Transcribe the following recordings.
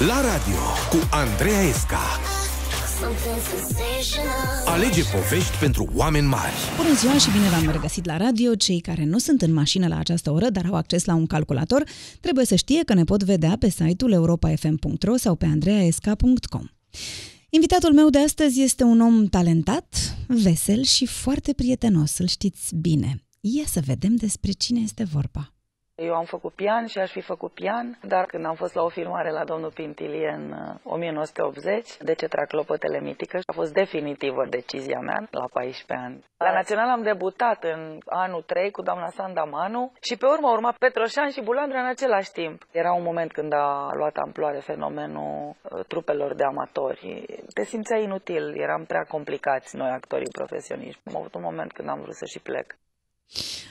La radio cu Andreea Esca Alege povești pentru oameni mari. Bună ziua și bine v-am regăsit la radio. Cei care nu sunt în mașină la această oră, dar au acces la un calculator, trebuie să știe că ne pot vedea pe site-ul europa.fm.ro sau pe andreaesca.com. Invitatul meu de astăzi este un om talentat, vesel și foarte prietenos, îl știți bine. Ia să vedem despre cine este vorba. Eu am făcut pian și aș fi făcut pian, dar când am fost la o filmare la domnul Pintilie în 1980, uh, de ce trag clopotele mitică, a fost definitivă decizia mea la 14 ani. La Național am debutat în anul 3 cu doamna Sanda Manu și pe urmă urma Petroșan și Bulandra în același timp. Era un moment când a luat amploare fenomenul uh, trupelor de amatori. Te simțeai inutil, eram prea complicați noi actorii profesioniști. Am avut un moment când am vrut să și plec.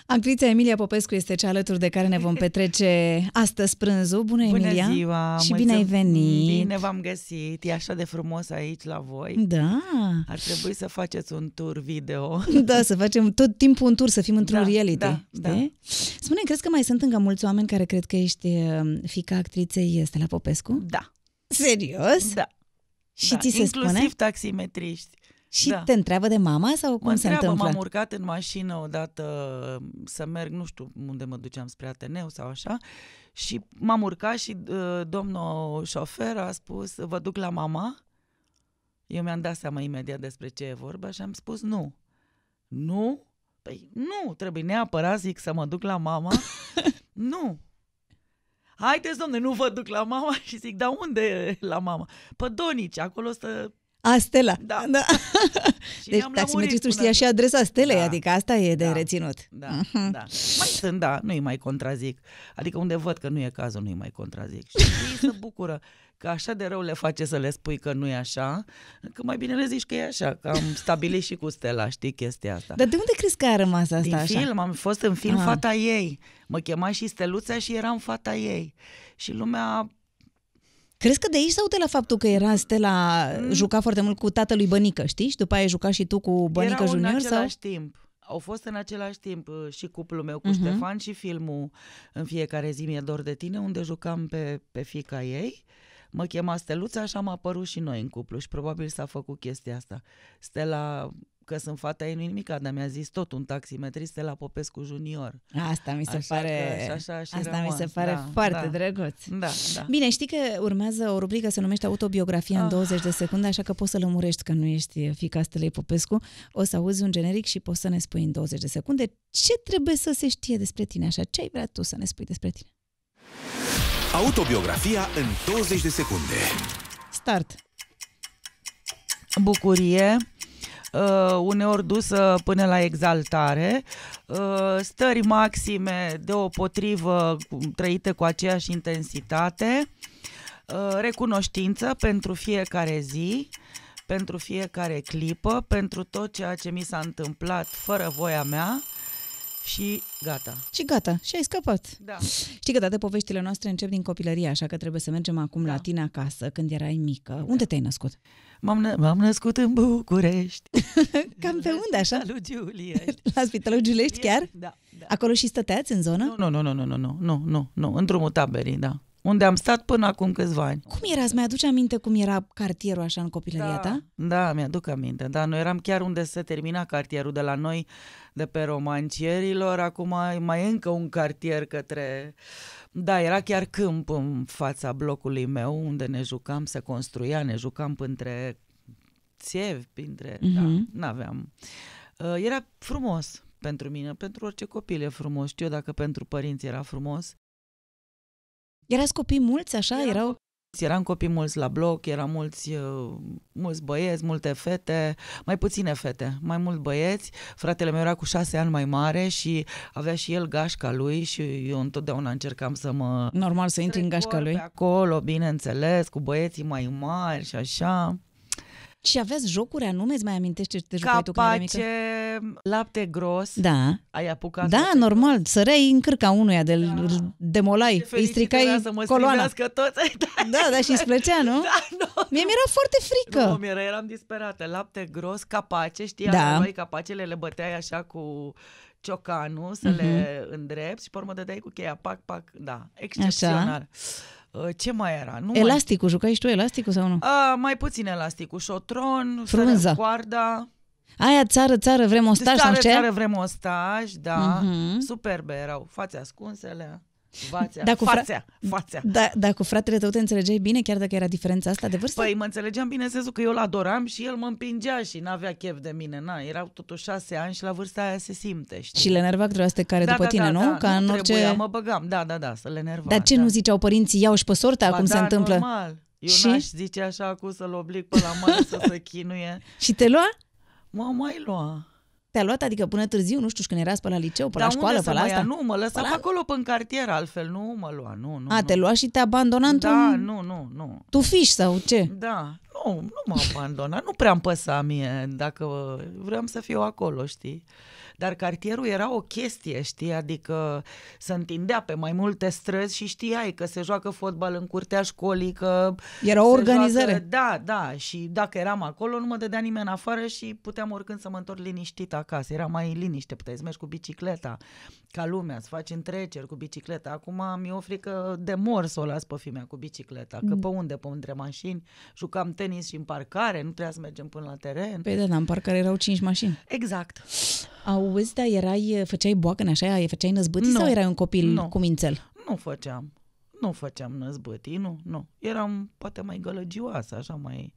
Actrița Emilia Popescu este cea alături de care ne vom petrece astăzi prânzul. Bună, Emilia! Bună ziua! Și bine ai venit! Bine v-am găsit! E așa de frumos aici la voi. Da! Ar trebui să faceți un tur video. Da, să facem tot timpul un tur, să fim într-un da, reality. Da, da. Spune, crezi că mai sunt încă mulți oameni care cred că ești uh, fica actriței este la Popescu? Da. Serios? Da. Și da. ți se Inclusiv spune? taximetriști. Și da. te întreabă de mama sau cum mă se întreabă, întâmplă? M-am urcat în mașină odată să merg, nu știu unde mă duceam, spre Ateneu sau așa, și m-am urcat și uh, domnul șofer a spus, vă duc la mama? Eu mi-am dat seama imediat despre ce e vorba și am spus nu. Nu? Păi nu, trebuie neapărat, zic, să mă duc la mama. nu. Haideți, domne, nu vă duc la mama și zic, dar unde la mama? Păi Donici, acolo stă a, Stela. Da. da. Și deci taximetristul știa și adresa stelei, da. adică asta e de da. reținut. Da, uh-huh. da. Mai sunt, da, nu-i mai contrazic. Adică unde văd că nu e cazul, nu-i mai contrazic. Și ei se bucură că așa de rău le face să le spui că nu e așa, că mai bine le zici că e așa, că am stabilit și cu Stela, știi chestia asta. Dar de unde crezi că a rămas asta Din așa? film, am fost în film Aha. fata ei. Mă chema și Steluța și eram fata ei. Și lumea Crezi că de aici sau de la faptul că era Stella, mm. juca foarte mult cu tatălui Bănică, știi? Și după aia juca și tu cu Bănică Erau Junior? în același sau? timp. Au fost în același timp uh, și cuplul meu cu uh-huh. Ștefan și filmul În fiecare zi mi-e dor de tine, unde jucam pe, pe fica ei. Mă chema Steluța, așa am apărut și noi în cuplu și probabil s-a făcut chestia asta. Stella că sunt fata ei, nu-i nimica, dar mi-a zis tot un taximetrist la Popescu Junior. Asta mi se așa pare, că, așa și asta mi se pare da, foarte da. drăguț. Da, da. Bine, știi că urmează o rubrică se numește Autobiografia ah. în 20 de secunde, așa că poți să lămurești că nu ești fica Stelei Popescu. O să auzi un generic și poți să ne spui în 20 de secunde ce trebuie să se știe despre tine, așa, ce ai vrea tu să ne spui despre tine. Autobiografia în 20 de secunde. Start. Bucurie uh, uneori dusă până la exaltare, uh, stări maxime de o potrivă trăite cu aceeași intensitate, uh, recunoștință pentru fiecare zi, pentru fiecare clipă, pentru tot ceea ce mi s-a întâmplat fără voia mea, și gata. Și gata. Și ai scăpat. Da. Știi că toate poveștile noastre încep din copilărie, așa că trebuie să mergem acum da. la tine acasă, când erai mică. Da. Unde te-ai născut? M-am, n- m-am născut în București. Cam pe unde, așa? La Giuliești. la Spitalul Giuliești, chiar? Da, da. Acolo și stăteați în zonă? Nu, nu, nu, nu, nu, nu, nu, nu, nu. Într-un taberi, da unde am stat până acum câțiva ani. Cum era? Îți mai aduce aminte cum era cartierul așa în copilăria da, ta? Da, mi-aduc aminte. Da, noi eram chiar unde se termina cartierul de la noi, de pe romancierilor. Acum mai e încă un cartier către... Da, era chiar câmp în fața blocului meu, unde ne jucam, se construia, ne jucam între țevi, printre... Mm-hmm. Da, mhm. n-aveam. Uh, era frumos pentru mine, pentru orice copil e frumos. Știu dacă pentru părinți era frumos. Erați copii mulți, așa? Era erau... Eram copii mulți la bloc, erau mulți, uh, mulți băieți, multe fete, mai puține fete, mai mult băieți. Fratele meu era cu șase ani mai mare și avea și el gașca lui și eu întotdeauna încercam să mă... Normal să intri în gașca lui. Acolo, bineînțeles, cu băieții mai mari și așa. Și aveți jocuri anume? Îți mai amintești ce te jucai tu când mică? lapte gros. Da. Ai apucat. Da, normal. Gros. Sărei în cârca unuia, de da. demolai, îi stricai să mă coloana. Toți. Da, da, da și îți plăcea, nu? Da, nu. Mie mi-era foarte frică. Nu, mi era, eram disperată. Lapte gros, capace, știam da. noi capacele le băteai așa cu ciocanul să uh-huh. le mhm. îndrept și pe urmă dădeai cu cheia, pac, pac, da, excepțional. Așa. Uh, ce mai era? Nu elasticul, mai... jucai și tu elasticul sau nu? A, uh, mai puțin elasticul, șotron, frunza, coarda. Aia țară, țară, vrem ostaș țară, sau ce? Țară, vrem ostaș, da. Uh-huh. Superbe erau, fațe ascunsele. Vațea, da, cu fra... Da, da, cu fratele tău te înțelegeai bine, chiar dacă era diferența asta de vârstă? Păi mă înțelegeam bine în sensul că eu îl adoram și el mă împingea și n-avea chef de mine. Na, erau totuși șase ani și la vârsta aia se simte, știi? Și le nerva că te care da, după da, tine, da, nu? Da, Ca nu în orice... trebuia, mă băgam, da, da, da, să le nerva. Dar ce da. nu ziceau părinții, iau și pe sorta, ba, cum da, se întâmplă? normal. Eu și? n-aș zice așa cu să-l oblig pe la mare să se chinuie. și te lua? Mă mai lua te-a luat, adică până târziu, nu știu, când erați pe la liceu, pe Dar la școală, pe la asta. Nu, mă lăsa pe acolo, pe în cartier, altfel nu mă lua, nu, nu. A, nu. te lua și te abandona da, într-un... Da, nu, nu, nu. Tu fiși sau ce? Da, nu, nu m-a abandonat, nu prea am păsa mie dacă vreau să fiu acolo, știi? dar cartierul era o chestie, știi, adică se întindea pe mai multe străzi și știai că se joacă fotbal în curtea școlii, că... Era o organizare. Joacă, da, da, și dacă eram acolo nu mă dădea nimeni afară și puteam oricând să mă întorc liniștit acasă, era mai liniște, puteai să mergi cu bicicleta ca lumea, să faci întreceri cu bicicleta. Acum mi o frică de mor să o las pe fimea cu bicicleta, că mm. pe unde, pe între mașini, jucam tenis și în parcare, nu trebuia să mergem până la teren. Păi da, în parcare erau cinci mașini. Exact. Au auzi, dar erai, făceai boacăne așa, făceai năzbâtii nu. sau erai un copil nu. cu mințel? Nu făceam. Nu făceam năzbâtii, nu, nu. Eram poate mai gălăgioasă, așa mai...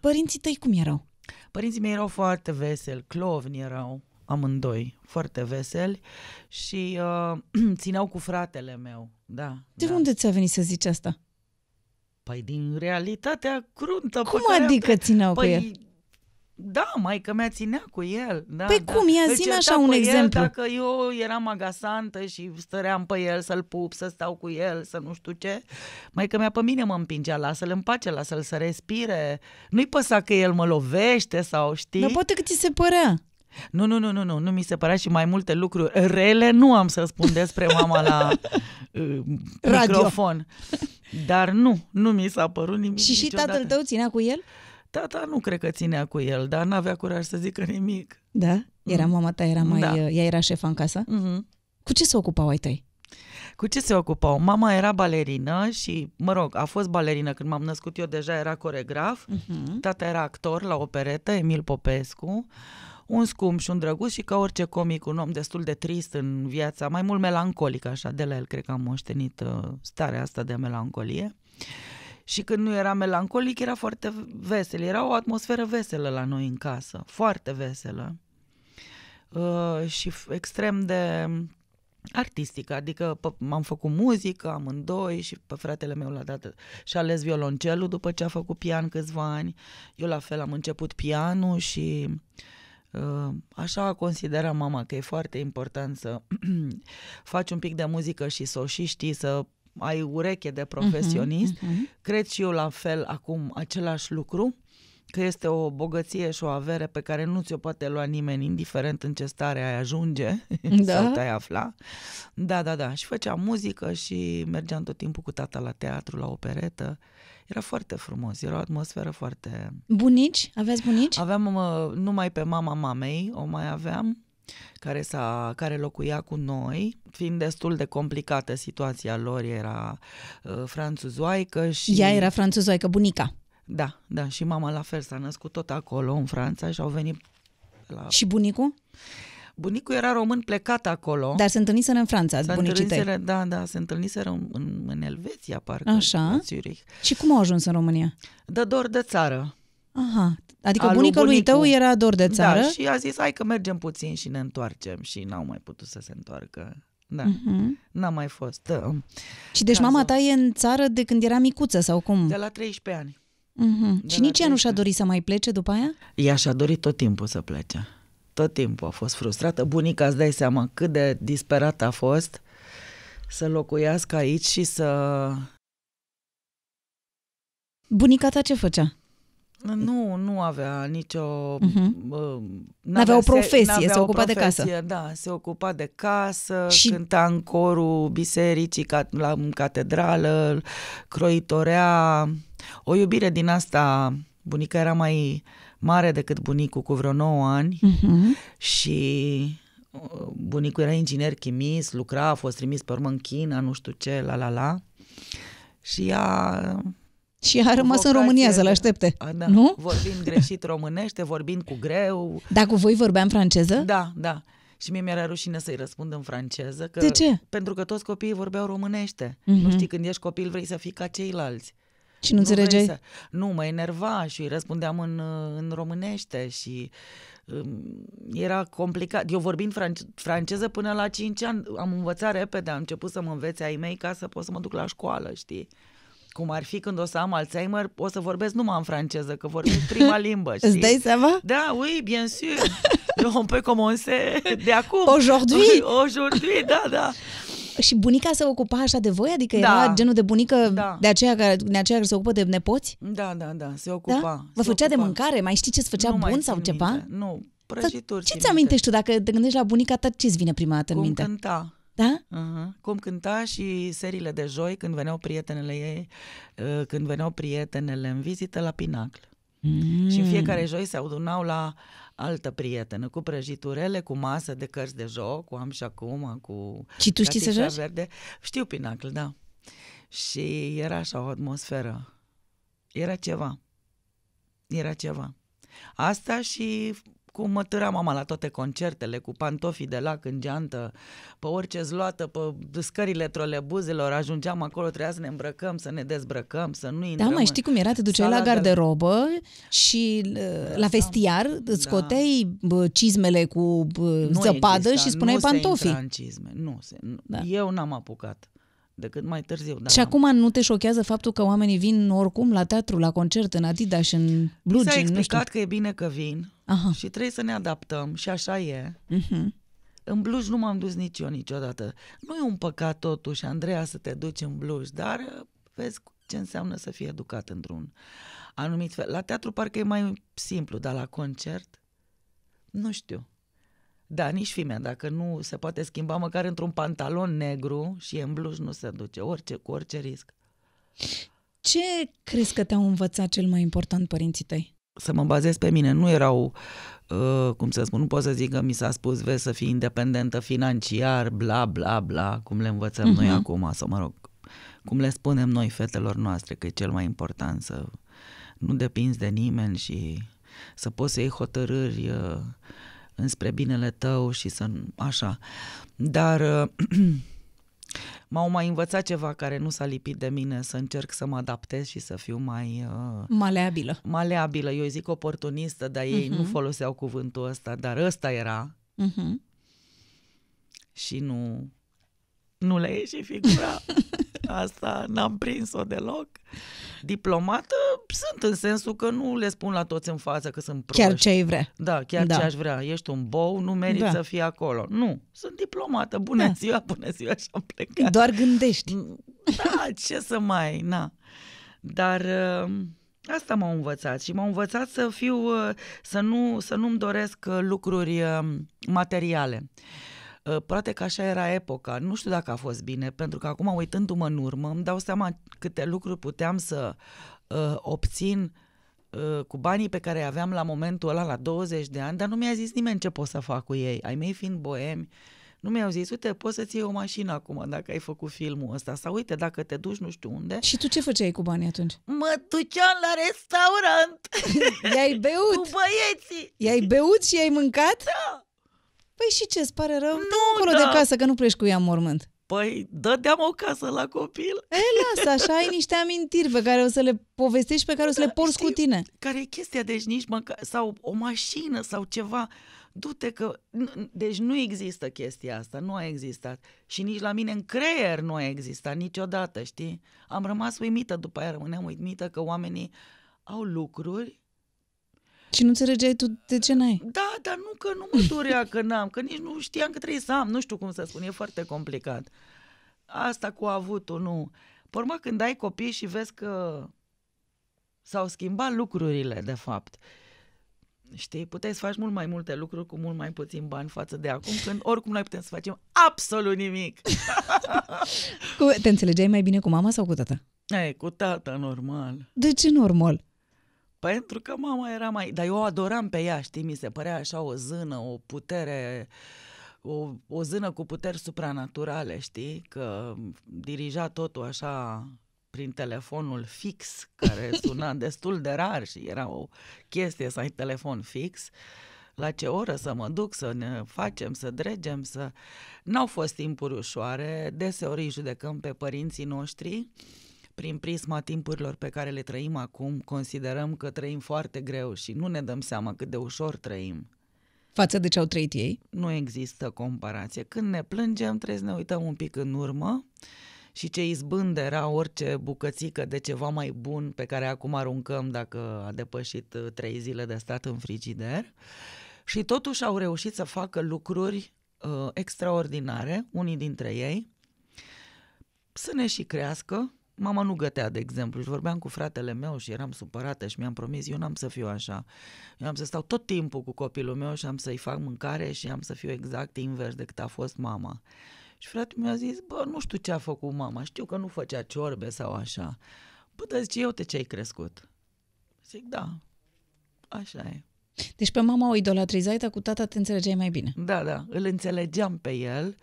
Părinții tăi cum erau? Părinții mei erau foarte veseli, clovni erau amândoi, foarte veseli și uh, țineau cu fratele meu, da. De da. unde ți-a venit să zici asta? Păi din realitatea cruntă. Cum adică ținau păi, cu el? Da, mai că mi-a ținea cu el. Da, păi da. cum, ia deci zi așa un exemplu. Dacă eu eram agasantă și stăream pe el să-l pup, să stau cu el, să nu știu ce, mai că mi-a pe mine mă împingea, lasă-l în pace, lasă-l să respire. Nu-i păsa că el mă lovește sau știi. Dar poate că ți se părea. Nu, nu, nu, nu, nu, nu mi se părea și mai multe lucruri rele nu am să spun despre mama la uh, microfon. Dar nu, nu mi s-a părut nimic Și și niciodată. tatăl tău ținea cu el? Tata nu cred că ținea cu el, dar n-avea curaj să zică nimic. Da? Era mm. mama ta, era mai... Da. Uh, ea era șefa în casă? Mm-hmm. Cu ce se ocupau ai tăi? Cu ce se ocupau? Mama era balerină și, mă rog, a fost balerină când m-am născut eu, deja era coregraf. Uh-huh. Tata era actor la operetă, Emil Popescu. Un scump și un drăguț și ca orice comic, un om destul de trist în viața, mai mult melancolic așa, de la el cred că am moștenit uh, starea asta de melancolie. Uh, și când nu era melancolic, era foarte vesel. Era o atmosferă veselă la noi în casă, foarte veselă. Uh, și extrem de artistică, adică m-am făcut muzică amândoi și pe fratele meu l-a dat și a ales violoncelul după ce a făcut pian câțiva ani. Eu la fel am început pianul și uh, așa considera mama că e foarte important să faci un pic de muzică și să o și știi să ai ureche de mhm, profesionist, uh-huh, uh-huh. cred și eu la fel acum același lucru, că este o bogăție și o avere pe care nu ți-o poate lua nimeni, indiferent în ce stare ai ajunge da. sau te-ai afla. Da, da, da. Și făceam muzică și mergeam tot timpul cu tata la teatru, la operetă. Era foarte frumos, era o atmosferă foarte... Bunici? Aveți bunici? Aveam numai pe mama mamei, o mai aveam care, s-a, care locuia cu noi, fiind destul de complicată situația lor, era uh, franțuzoaică și... Ea era franțuzoaică, bunica. Da, da, și mama la fel s-a născut tot acolo, în Franța, și au venit la... Și bunicul? Bunicul era român plecat acolo. Dar se întâlniseră în Franța, s-a bunicii tăi. Da, da, se întâlniseră în, în, în Elveția, parcă, Așa. în Zurich. Și cum au ajuns în România? De dor de țară. Aha, Adică a bunica lui tău era dor de da, țară? Da, și a zis, hai că mergem puțin și ne întoarcem. Și n-au mai putut să se întoarcă. Da, uh-huh. n-a mai fost. Da. și deci cază. mama ta e în țară de când era micuță sau cum? De la 13 ani. Uh-huh. și nici ea nu și-a dorit să mai plece după aia? Ea și-a dorit tot timpul să plece. Tot timpul a fost frustrată. Bunica, îți dai seama cât de disperată a fost să locuiască aici și să... Bunica ta ce făcea? Nu, nu avea nicio... Uh-huh. N-avea, o profesie, se, ocupa de casă. Da, se ocupa de casă, și... cânta în corul bisericii, ca, la în catedrală, croitorea. O iubire din asta, bunica era mai mare decât bunicul cu vreo 9 ani uh-huh. și uh, bunicul era inginer chimist, lucra, a fost trimis pe urmă în China, nu știu ce, la la la. Și ea și a rămas în România să-l aștepte. da. Nu? Vorbind greșit românește, vorbind cu greu. Dar cu voi vorbeam franceză? Da, da. Și mie mi-era rușine să-i răspund în franceză. Că, de ce? Pentru că toți copiii vorbeau românește. Uh-huh. Nu mhm. știi, când ești copil vrei să fii ca ceilalți. Și nu, nu înțelegeai? Să... Nu, mă enerva și îi răspundeam în, în românește și um, era complicat. Eu vorbind france- franceză până la 5 ani, am învățat repede, am început să mă învețe ai mei ca să pot să mă duc la școală, știi? cum ar fi când o să am Alzheimer, o să vorbesc numai în franceză, că vorbesc prima limbă. Știi? Îți dai seama? Da, oui, bien sûr. On peut commencer de acum. Aujourd'hui. Aujourd'hui, da, da. Și bunica se ocupa așa de voi? Adică da. era genul de bunică da. de, aceea care, de aceea care se ocupă de nepoți? Da, da, da, se da? ocupa. Da? Vă se făcea ocupa. de mâncare? Mai știi ce se făcea nu bun sau minte. ceva? Nu, prăjituri. Ce-ți amintești tu dacă te gândești la bunica ta? Ce-ți vine prima dată în Cum minte? cânta da? Uh-huh. Cum cânta și serile de joi când veneau prietenele ei, uh, când veneau prietenele în vizită la Pinacl. Mm. Și în fiecare joi se adunau la altă prietenă, cu prăjiturele, cu masă de cărți de joc, cu am și acum, cu... Și tu știi să joci? Verde. Știu Pinacl, da. Și era așa o atmosferă. Era ceva. Era ceva. Asta și cum mă târa mama la toate concertele, cu pantofii de lac în geantă, pe orice zloată, pe scările trolebuzelor, ajungeam acolo, trebuia să ne îmbrăcăm, să ne dezbrăcăm, să nu da, intrăm. Da, mai știi cum era? Te duceai la garderobă și uh, da, la da. vestiar, da, scoteai da. cizmele cu nu zăpadă exista, și spuneai nu pantofii. Se în cizme, nu se, nu. Da. Eu n-am apucat decât mai târziu. Da, și am... acum nu te șochează faptul că oamenii vin oricum la teatru, la concert, în Adidas, în Blue S-a explicat nu știu. că e bine că vin, Aha. și trebuie să ne adaptăm și așa e. Uh-huh. În Bluj nu m-am dus nici eu niciodată. Nu e un păcat totuși, Andreea, să te duci în Bluj, dar vezi ce înseamnă să fii educat într-un anumit fel. La teatru parcă e mai simplu, dar la concert, nu știu. Da, nici fimea, dacă nu se poate schimba măcar într-un pantalon negru și e în bluș, nu se duce, orice, cu orice risc. Ce crezi că te-au învățat cel mai important părinții tăi? să mă bazez pe mine. Nu erau, uh, cum să spun, nu pot să zic că mi s-a spus, vezi, să fii independentă financiar, bla, bla, bla, cum le învățăm uh-huh. noi mhm. acum, sau mă rog, cum le spunem noi fetelor noastre, că e cel mai important să nu depinzi de nimeni și să poți să iei hotărâri uh, înspre binele tău și să... așa. Dar... Uh, M-au mai învățat ceva care nu s-a lipit de mine, să încerc să mă adaptez și să fiu mai... Uh, maleabilă. Maleabilă, eu zic oportunistă, dar ei uh-huh. nu mhm. foloseau cuvântul ăsta, dar ăsta era. Uh-huh. Și nu... Nu le ieși figura. asta n-am prins-o deloc. Diplomată sunt în sensul că nu le spun la toți în față că sunt proști. Chiar ce ai vrea. Da, chiar da. ce aș vrea. Ești un bou, nu meriți da. să fii acolo. Nu, sunt diplomată. Bună da. ziua, bună ziua și am plecat. Doar gândești. Da, ce să mai, na. Dar ă, asta m-au învățat și m-au învățat să fiu, ă, să nu, să nu-mi doresc ă, lucruri materiale Uh, poate că așa era epoca. Nu știu dacă a fost bine, pentru că acum, uitându-mă în urmă, îmi dau seama câte lucruri puteam să uh, obțin uh, cu banii pe care aveam la momentul ăla, la 20 de ani, dar nu mi-a zis nimeni ce pot să fac cu ei. Ai mei fiind boemi, nu mi-au zis, uite, poți să-ți iei o mașină acum dacă ai făcut filmul ăsta sau uite, dacă te duci nu știu unde. Și tu ce făceai cu banii atunci? Mă duceam la restaurant! I-ai beut! Cu băieții! I-ai beut și i-ai mâncat? Da! Păi și ce, îți pare rău? Nu, dă da. de casă, că nu pleci cu ea în mormânt. Păi, dădeam o casă la copil. E, lasă, așa ai niște amintiri pe care o să le povestești, pe care o să da, le porți știi, cu tine. Care e chestia, deci nici măcar, sau o mașină sau ceva, du-te că... Deci nu există chestia asta, nu a existat. Și nici la mine în creier nu a existat niciodată, știi? Am rămas uimită, după aia rămâneam uimită că oamenii au lucruri și nu înțelegeai tu de ce n-ai? Da, dar nu că nu mă dorea că n-am, că nici nu știam că trebuie să am, nu știu cum să spun, e foarte complicat. Asta cu avutul, nu. Pe când ai copii și vezi că s-au schimbat lucrurile, de fapt, știi, puteai să faci mult mai multe lucruri cu mult mai puțin bani față de acum, când oricum noi putem să facem absolut nimic. Te înțelegeai mai bine cu mama sau cu tata? Ei, cu tata, normal. De ce normal? Pentru că mama era mai... Dar eu o adoram pe ea, știi? Mi se părea așa o zână, o putere... O, o zână cu puteri supranaturale, știi? Că dirija totul așa prin telefonul fix, care suna destul de rar și era o chestie să ai telefon fix. La ce oră să mă duc, să ne facem, să dregem, să... N-au fost timpuri ușoare, deseori judecăm pe părinții noștri, uh, prin prisma timpurilor pe care le trăim acum, considerăm că trăim foarte greu și nu ne dăm seama cât de ușor trăim. Față de ce au trăit ei? Nu există comparație. Când ne plângem, trebuie să ne uităm un pic în urmă și ce izbând era orice bucățică de ceva mai bun pe care acum aruncăm dacă a depășit uh, trei zile de stat în frigider. Și totuși au reușit să facă lucruri uh, extraordinare, unii dintre ei, să ne și crească, Mama nu gătea, de exemplu, și vorbeam cu fratele meu și eram supărată și mi-am promis, eu n-am să fiu așa. Eu am să stau tot timpul cu copilul meu și am să-i fac mâncare și am să fiu exact invers decât a fost mama. Și fratele mi-a zis, bă, nu știu ce a făcut mama, știu că nu făcea ciorbe sau așa. Bă, dar zice, eu te ce ai crescut? Zic, da, așa e. Deci pe mama o idolatrizai, dar cu tata te înțelegeai mai bine. Da, da, îl înțelegeam pe el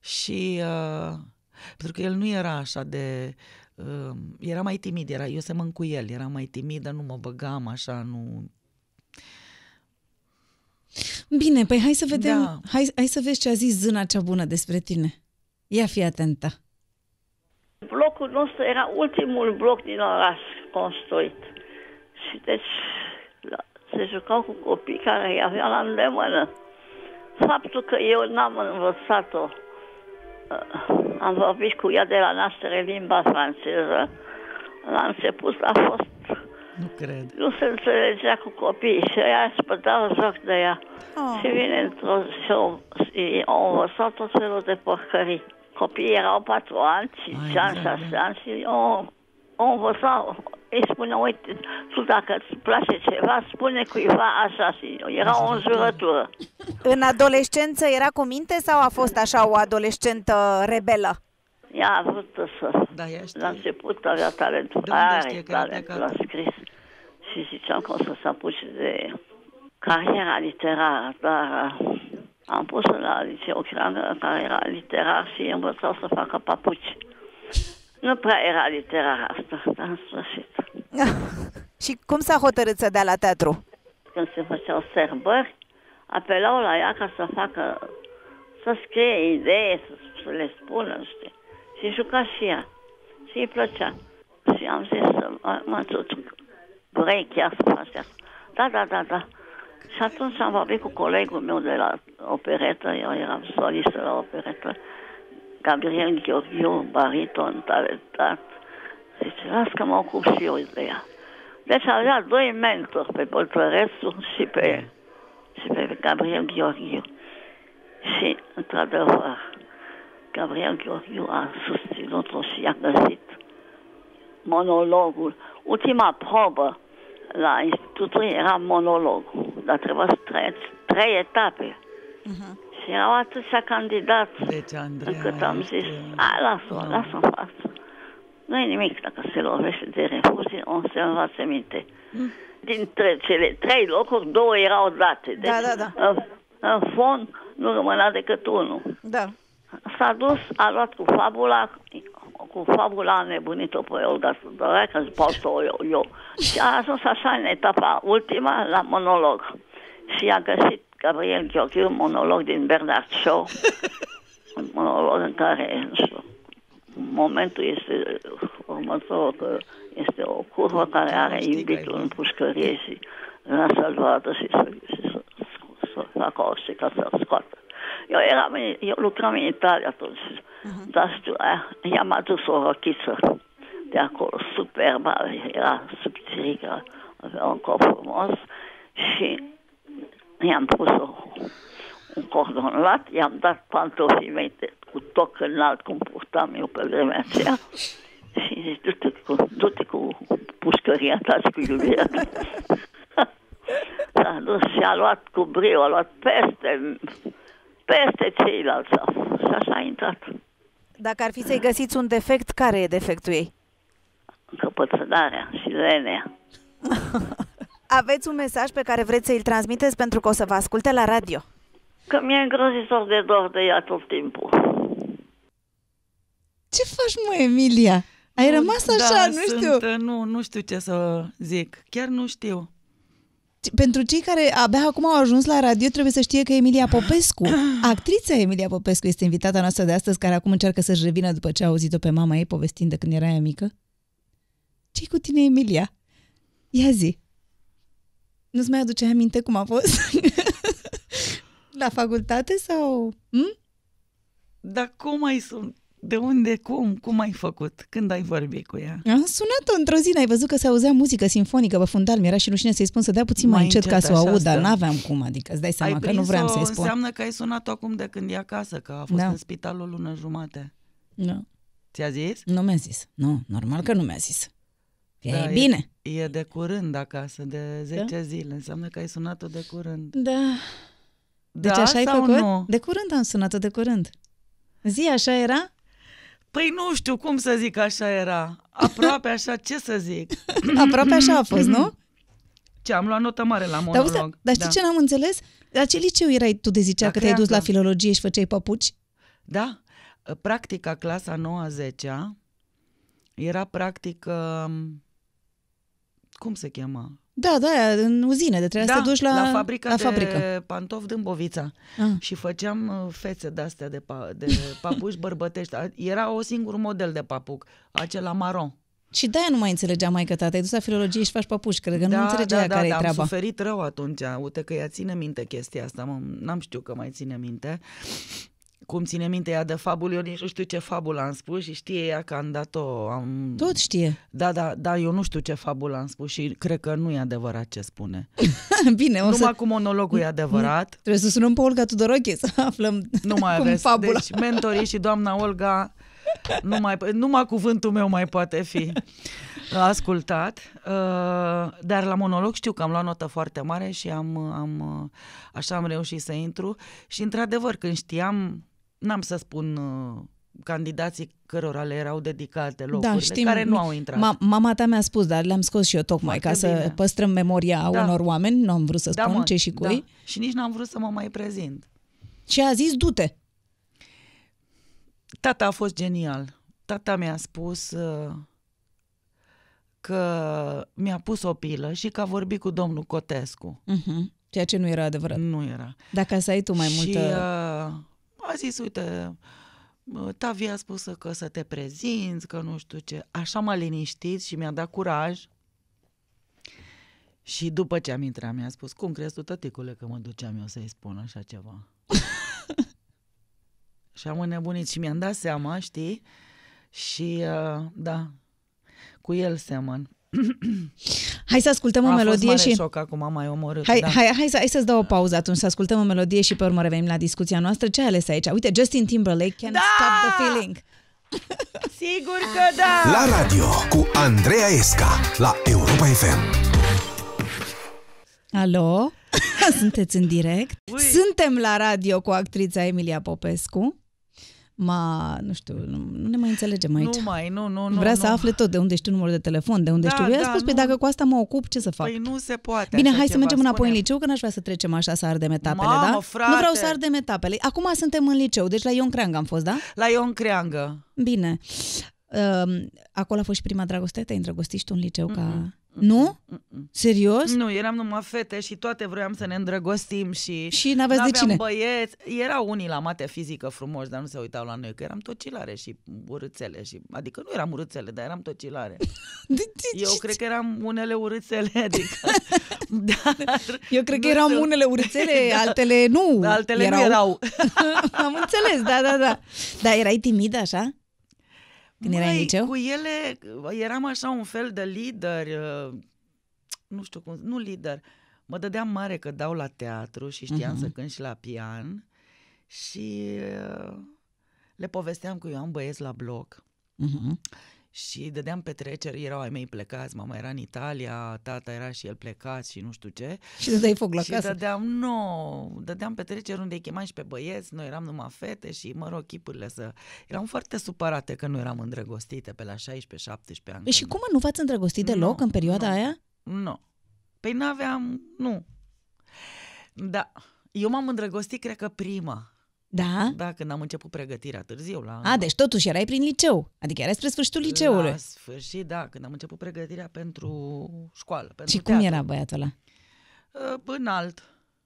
și... Uh, pentru că el nu era așa de uh, era mai timid, era, eu semăn cu el, era mai timidă, nu mă băgam așa, nu... Bine, păi hai să vedem, da. hai, hai să vezi ce a zis zâna cea bună despre tine. Ia fi atentă. Blocul nostru era ultimul bloc din oraș construit. Și deci la, se jucau cu copii care i aveau la îndemână. Faptul că eu n-am învățat-o am vorbit cu ea de la naștere limba franceză. La început a fost... Nu cred. Nu se înțelegea cu copii și ea își bătea joc de ea. Oh. Și vine într-o... și o, și o învățat tot felul de porcării. Copiii erau patru ani, cinci ani, șase da, da. ani și o o învăța, îi spune, uite, tu dacă îți place ceva, spune cuiva așa și era o înjurătură. În adolescență era cu minte sau a fost așa o adolescentă rebelă? Ea a vrut să... Da, ea știe. La început avea talentul, de are talentul, a scris. Și ziceam că o să se apuce de cariera literară, dar am pus la liceu creangă care era literar și învățau să facă papuci. Nu prea era literar asta, dar în sfârșit. și cum s-a hotărât să dea la teatru? Când se făceau serbări, apelau la ea ca să facă, să scrie idei, să le spună, știi. Și juca și ea. Și îi plăcea. Și am zis să mă duc. Vrei chiar să faci asta? Da, da, da, da. Și atunci am vorbit cu colegul meu de la operetă, eu eram solistă la operetă, Gabriel Gheorghiu, bariton talentat. zice, deci, las că mă ocup și eu de ea. Deci avea doi mentori, pe Boltorescu și pe, da. și pe Gabriel Gheorghiu. Și, într-adevăr, Gabriel Gheorghiu a susținut-o și a găsit monologul. Ultima probă la institutul era monologul, dar trebuia să trei etape. Uh-huh și erau atâția candidați deci, Andrei, încât am zis, a, las-o, lasă-o față. nu e nimic dacă se lovește de refuzi, o să învață minte. Mm. Dintre cele trei locuri, două erau date. Da, deci, da, da, da. În, în fond, nu rămâna decât unul. Da. S-a dus, a luat cu fabula, cu fabula a nebunit-o pe Olga Sudorea, că pot eu, eu. Și a ajuns așa în etapa ultima, la monolog. Și a găsit Gabriel Chiochiu, monolog din Bernard Shaw, un monolog în care momentul este următorul, că este o curvă care are iubitul în pușcărie și lasă-l vadă și să, și să, să facă orice ca să-l scoată. Eu, eram, eu lucram în Italia atunci, uh-huh. dar știu, i-am adus o rochiță de acolo, superbă, era subțirică, avea un corp frumos și i-am pus o, un cordon lat, i-am dat pantofii mei de, cu toc înalt, cum purtam eu pe vremea aceea, și zic, du-te cu, du-te cu pușcăria ta și cu iubirea ta. S-a dus și a luat cu brio, a luat peste, peste ceilalți. Și așa a intrat. Dacă ar fi să-i găsiți un defect, care e defectul ei? Căpățânarea și lenea. aveți un mesaj pe care vreți să-l transmiteți pentru că o să vă asculte la radio? Că mi-e îngrozitor de dor de ea tot timpul. Ce faci, mă, Emilia? Ai nu, rămas da, așa, da, nu sunt, știu. Uh, nu, nu știu ce să zic. Chiar nu știu. Pentru cei care abia acum au ajuns la radio, trebuie să știe că Emilia Popescu, actrița Emilia Popescu, este invitata noastră de astăzi, care acum încearcă să-și revină după ce a auzit-o pe mama ei povestind de când era ea mică. ce cu tine, Emilia? Ia zi! Nu-ți mai aduce aminte cum a fost? la facultate sau... Hm? Dar cum ai sunt? De unde, cum, cum ai făcut? Când ai vorbit cu ea? Am sunat-o într-o zi, ai văzut că se auzea muzică sinfonică pe fundal, mi-era și rușine să-i spun să dea puțin mai, mai încet, încet ca să o aud, dar n-aveam cum, adică îți dai seama ai că nu vreau să-i spun. înseamnă că ai sunat-o acum de când e acasă, că a fost da. în spital o lună jumate. Da. Ți-a zis? Nu mi-a zis. Nu, normal că nu mi-a zis. Da, e bine. E, e de curând acasă, de 10 da? zile. Înseamnă că ai sunat-o de curând. Da. da deci da, așa ai făcut? Nu? De curând am sunat-o, de curând. Zi, așa era? Păi nu știu cum să zic așa era. Aproape așa, ce să zic? Aproape așa a fost, nu? Ce, am luat notă mare la monolog. Dar, auzi, dar știi da. ce n-am înțeles? La ce liceu erai tu de zicea da, că te-ai dus la filologie și făceai papuci? Da. Practica clasa 9-10 era practic um, cum se cheamă? Da, da, în uzine, de trebuie da, să te duci la, la fabrica la de fabrică. pantof Dâmbovița. Ah. Și făceam uh, fețe de-astea de, pa, de papuși bărbătești. Era o singur model de papuc, acela maron. Și de-aia nu mai înțelegea mai că te-ai dus la filologie și faci papuși, cred că da, nu înțelegea da, da, care da, e treaba. am suferit rău atunci, uite că ea ține minte chestia asta, mă, n-am știut că mai ține minte cum ține minte ea de fabul, eu nici nu știu ce fabul am spus și știe ea că am dat-o. Am... Tot știe. Da, da, da, eu nu știu ce fabul am spus și cred că nu e adevărat ce spune. Bine, o Numai să... cu monologul e adevărat. Trebuie să sunăm pe Olga Tudoroche să aflăm nu mai cum aveți. fabula. Deci mentorii și doamna Olga, nu mai, numai cuvântul meu mai poate fi ascultat, uh, dar la monolog știu că am luat notă foarte mare și am, am, uh, așa am reușit să intru și într-adevăr când știam n-am să spun uh, candidații cărora le erau dedicate da, locurile, da, știm, care nu au intrat. Ma, mama ta mi-a spus, dar le-am scos și eu tocmai Foarte ca bine. să păstrăm memoria da. unor oameni, nu am vrut să da, spun da, mă, ce și cui. Da. Și nici n-am vrut să mă mai prezint. Și a zis, du-te! Tata a fost genial. Tata mi-a spus uh, că mi-a pus o pilă și că a vorbit cu domnul Cotescu. Uh-huh. Ceea ce nu era adevărat. Nu era. Dacă să ai tu mai și, multă... Uh, a zis, uite, Tavi a spus că să te prezinți, că nu știu ce. Așa m-a liniștit și mi-a dat curaj. Și după ce am intrat, mi-a spus, cum crezi tu, tăticule, că mă duceam eu să-i spun așa ceva? și am înnebunit și mi-am dat seama, știi? Și, uh, da, cu el seamăn. hai să ascultăm A o melodie fost mare și... șoc acum, mai omorât. Hai, da. hai, hai, să, hai să-ți dau o pauză atunci, să ascultăm o melodie și pe urmă revenim la discuția noastră. Ce ai ales aici? Uite, Justin Timberlake, Can't da! Stop the Feeling. Sigur că da! La radio cu Andreea Esca la Europa FM. Alo? Sunteți în direct? Ui. Suntem la radio cu actrița Emilia Popescu. Ma, nu știu, nu ne mai înțelegem aici. Nu mai, nu, nu, nu. Vrea nu, să afle tot de unde știu numărul de telefon, de unde da, știu. Eu da, spus, păi nu. Păi, dacă cu asta mă ocup, ce să fac? Păi nu se poate Bine, hai să mergem spune înapoi în liceu, că n-aș vrea să trecem așa să ardem etapele, Mamă, da? Frate. Nu vreau să ardem etapele. Acum suntem în liceu, deci la Ion Creangă am fost, da? La Ion Creangă. Bine. Uh, acolo a fost și prima dragoste, te-ai îndrăgostit tu în liceu mm-hmm. ca... Nu? Mm-mm. Serios? Nu, eram numai fete și toate vroiam să ne îndrăgostim și... Și n-aveți de cine? băieți. Erau unii la mate fizică frumoși, dar nu se uitau la noi, că eram tocilare și urâțele. Și... Adică nu eram urâțele, dar eram tocilare. de, de, Eu cred că eram unele urâțele, adică... dar Eu cred că eram unele urâțele, da, altele nu Altele erau. nu erau. Am înțeles, da, da, da. Dar erai timidă așa? când Măi, erai în liceu? cu ele uh, eram așa un fel de lider, uh, nu știu cum, nu lider. Mă dădeam mare că dau la teatru și știam uh-huh. să cânt și la pian și uh, le povesteam că eu am băieți la bloc. Uh-huh și dădeam petreceri, erau ai mei plecați, mama era în Italia, tata era și el plecat și nu știu ce. Și dădeai foc la și casă? dădeam, nu, no, dădeam petreceri unde îi chemam și pe băieți, noi eram numai fete și, mă rog, chipurile să... Eram foarte supărate că nu eram îndrăgostite pe la 16-17 ani. Păi și cum, nu v-ați îndrăgostit deloc no, în perioada no, aia? Nu. No. Păi n-aveam, nu. Da, eu m-am îndrăgostit, cred că prima da? Da, când am început pregătirea târziu. La A, deci totuși erai prin liceu. Adică erai spre sfârșitul liceului. La sfârșit, da, când am început pregătirea pentru școală. Pentru și teatru. cum era băiatul ăla? Uh, înalt.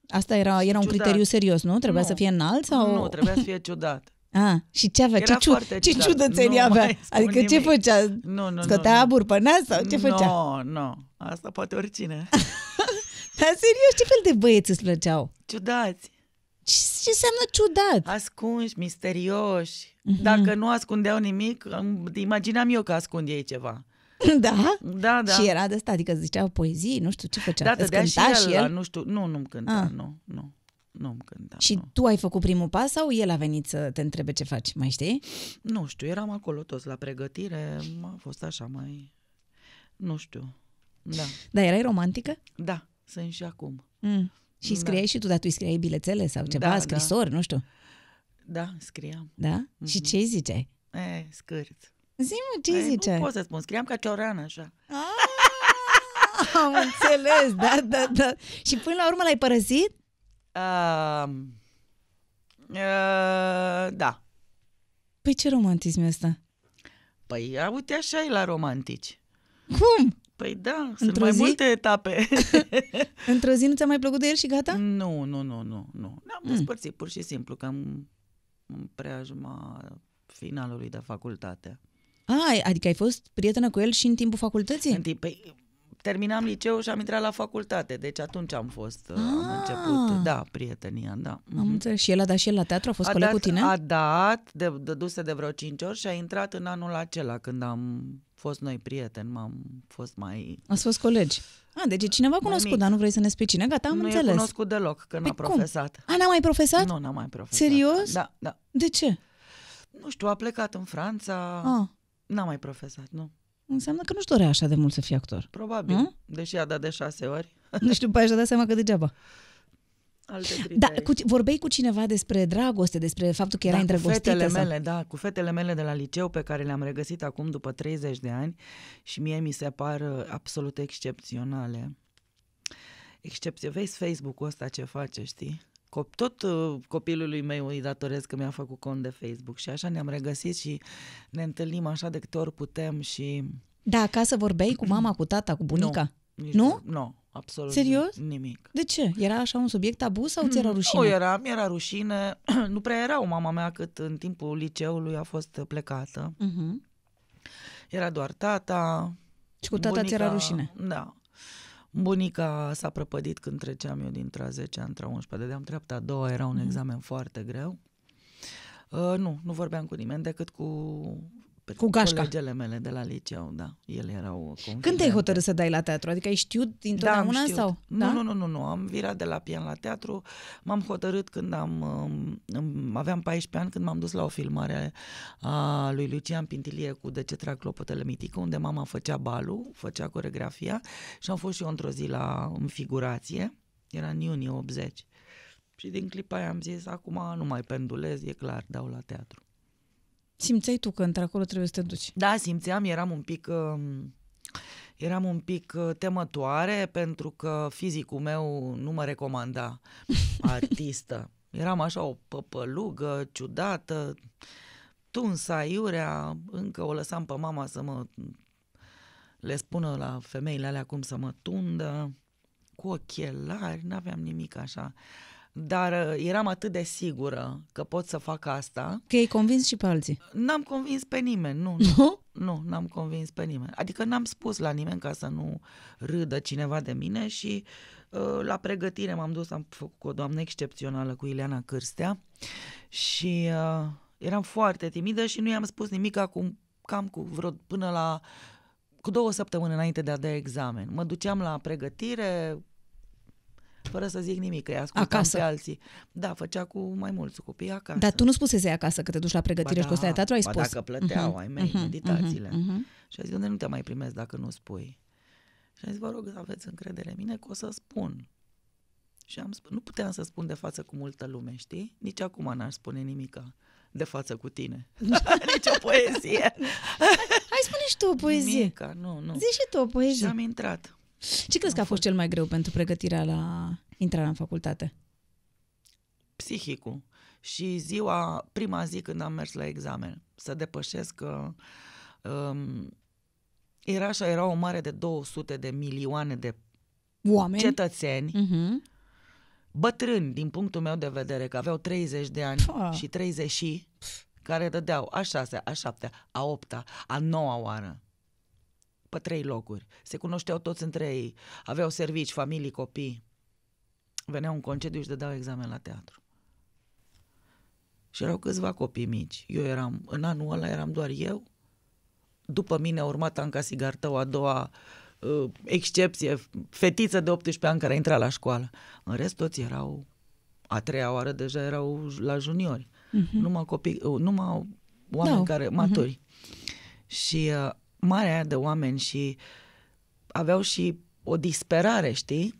Asta era, era un ciudat. criteriu serios, nu? Trebuia nu. să fie înalt? Sau... Nu, trebuia să fie ciudat. A, ah, și ce avea? Ce, ciu... ce ciudățenie avea? Adică nimic. ce făcea? Nu, nu, Scotea nu, abur pe nas sau ce făcea? Nu, no, nu. No. Asta poate oricine. Dar serios, ce fel de băieți îți plăceau? Ciudați ce, ce înseamnă ciudat? Ascunși, misterioși. Mm-hmm. Dacă nu ascundeau nimic, imaginam eu că ascund ei ceva. Da? Da, da. Și era de asta, adică zicea poezii, nu știu ce făcea. Da, dădea și el, și el? nu știu, nu, nu-mi cânta, ah. nu, nu. Nu-mi cânta, și nu. tu ai făcut primul pas sau el a venit să te întrebe ce faci, mai știi? Nu știu, eram acolo toți la pregătire, a fost așa mai... Nu știu, da. Dar erai romantică? Da, sunt și acum. Mm. Și scriei da. și tu, dar tu scriai bilețele sau ceva, da, da. scrisori, da. nu știu. Da, scriam. Da? Mm-hmm. Și mhm. ce ziceai? E, scârț. Zi-mă, ce e, păi, zice? Nu pot să spun, scriam ca cioreană așa. Ah, am înțeles, da, da, da. Și până la urmă l-ai părăsit? Uh, uh, da. Păi ce romantism e ăsta? Păi, uite, așa e la romantici. Cum? Păi da, Într-o sunt mai zi? multe etape. Într-o zi nu ți-a mai plăcut de el și gata? Nu, nu, nu, nu. nu. Ne-am mm. despărțit pur și simplu, cam în preajma finalului de facultate. Ah, adică ai fost prietenă cu el și în timpul facultății? În timp, păi, terminam liceu și am intrat la facultate, deci atunci am fost, uh, ah. am început, da, prietenia, da. Am mhm. înțeles. Și el a dat și el la teatru? A fost a coleg dat, cu tine? A dat, de, duse de vreo 5 ori și a intrat în anul acela când am fost noi prieteni, m-am fost mai... Ați fost colegi. A, deci cineva cunoscut, mic. dar nu vrei să ne spui cine. Gata, am nu înțeles. Nu e cunoscut deloc, că n-a păi profesat. A, n-a mai profesat? Nu, n-a mai profesat. Serios? Da, da. De ce? Nu știu, a plecat în Franța, a. n-a mai profesat, nu. Înseamnă că nu-și dorea așa de mult să fie actor. Probabil, a? deși a dat de șase ori. știu, după aia și-a dat seama că degeaba alte Da, cu, vorbeai cu cineva despre dragoste, despre faptul că era da, îndrăgostită? Cu fetele sau... mele, da, cu fetele mele de la liceu pe care le-am regăsit acum după 30 de ani și mie mi se par uh, absolut excepționale. Excepție, vezi Facebook-ul ăsta ce face, știi? Cop- tot uh, copilului meu îi datorez că mi-a făcut cont de Facebook și așa ne-am regăsit și ne întâlnim așa de câte ori putem și... Da, acasă vorbeai cu mama, cu tata, cu bunica? Nu. Nici nu? Nu absolut Serios? nimic. De ce? Era așa un subiect tabu sau ți era mm, rușine? Nu, era, mi-era rușine. nu prea era. O mama mea cât în timpul liceului a fost plecată. Uh-huh. Era doar tata. Și cu tata bunica, ți era rușine? Da. Bunica s-a prăpădit când treceam eu dintre 10 ani, între 11, dădeam treapta a doua, era un uh-huh. examen foarte greu. Uh, nu, nu vorbeam cu nimeni decât cu cu gașca. Colegele mele de la liceu, da. Ele erau Când te-ai hotărât să dai la teatru? Adică ai știut dintotdeauna da, am știut. sau? Nu, da? nu, nu, nu, nu. Am virat de la pian la teatru. M-am hotărât când am, um, aveam 14 ani, când m-am dus la o filmare a lui Lucian Pintilie cu De ce trag clopotele mitică, unde mama făcea balul, făcea coregrafia și am fost și eu într-o zi la în figurație. Era în iunie 80. Și din clipa aia am zis, acum nu mai pendulez, e clar, dau la teatru. Simțeai tu că într-acolo trebuie să te duci. Da, simțeam, eram un pic... Uh, eram un pic uh, temătoare pentru că fizicul meu nu mă recomanda artistă. Eram așa o păpălugă, ciudată, tunsa, iurea, încă o lăsam pe mama să mă le spună la femeile alea cum să mă tundă, cu ochelari, n-aveam nimic așa. Uh, dar uh, eram atât de sigură că pot să fac asta. Că ai convins și pe alții. N-am convins pe nimeni, nu. Nu? Nu, n-am convins pe nimeni. Adică n-am spus la nimeni ca să nu râdă cineva de mine și uh, la pregătire m-am dus, am făcut o doamnă excepțională cu Ileana Cârstea și uh, eram foarte timidă și nu i-am spus nimic acum cam cu vreo până la cu două săptămâni înainte de a da examen. Mă duceam la pregătire, fără să zic nimic, că i-a pe alții. Da, făcea cu mai mulți copii acasă. Dar tu nu spusesei acasă că te duci la pregătire ba și da, cu stai teatru, ai spus. dacă plăteau uh-huh. ai mei uh-huh. meditațiile. Uh-huh. Și a zis, unde nu te mai primesc dacă nu spui? Și a zis, vă rog, aveți încredere în mine că o să spun. Și am spus, nu puteam să spun de față cu multă lume, știi? Nici acum n-aș spune nimica de față cu tine. Nici o poezie. Hai spune și tu o poezie. Nimica, nu, nu. Zici și tu o poezie. Și am intrat. Ce crezi că a fost cel mai greu pentru pregătirea la intrarea în facultate? Psihicul. Și ziua, prima zi când am mers la examen, să depășesc că um, era așa, era o mare de 200 de milioane de oameni, cetățeni, uh-huh. bătrâni din punctul meu de vedere, că aveau 30 de ani Pua. și 30 și, care dădeau a șasea, a șaptea, a opta, a noua oară pe trei locuri. Se cunoșteau toți între ei, aveau servici, familii, copii. Veneau un concediu și dădeau examen la teatru. Și erau câțiva copii mici. Eu eram, în anul ăla eram doar eu. După mine a urmat Anca Sigartău, a doua uh, excepție, fetiță de 18 ani care a intrat la școală. În rest toți erau, a treia oară deja erau la juniori. Uh-huh. Numai copii, uh, numai da. oameni da. care, mhm. maturi. Uh-huh. Și uh, mare aia de oameni și aveau și o disperare, știi?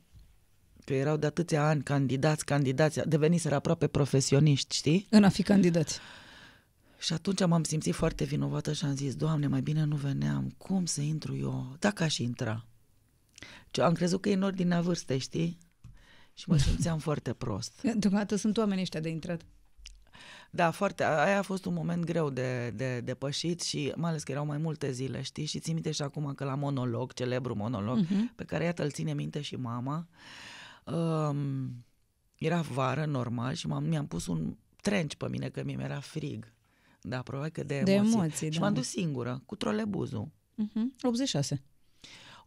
Că erau de atâția ani candidați, candidați, deveniseră aproape profesioniști, știi? În a fi candidați. Și atunci m-am simțit foarte vinovată și am zis, Doamne, mai bine nu veneam, cum să intru eu, dacă aș intra? Eu am crezut că e în ordinea vârstei, știi? Și mă simțeam foarte prost. Deocamdată sunt oamenii ăștia de intrat. Da, foarte, aia a fost un moment greu de, de de depășit și mai ales că erau mai multe zile, știi? Și ți minte și acum că la monolog, celebru monolog, uh-huh. pe care iată îl ține minte și mama, um, era vară, normal, și m-am, mi-am pus un trenci pe mine, că mi-era frig. Da, probabil că de emoții. De emoții și da. m-am dus singură, cu trolebuzul. Uh-huh. 86.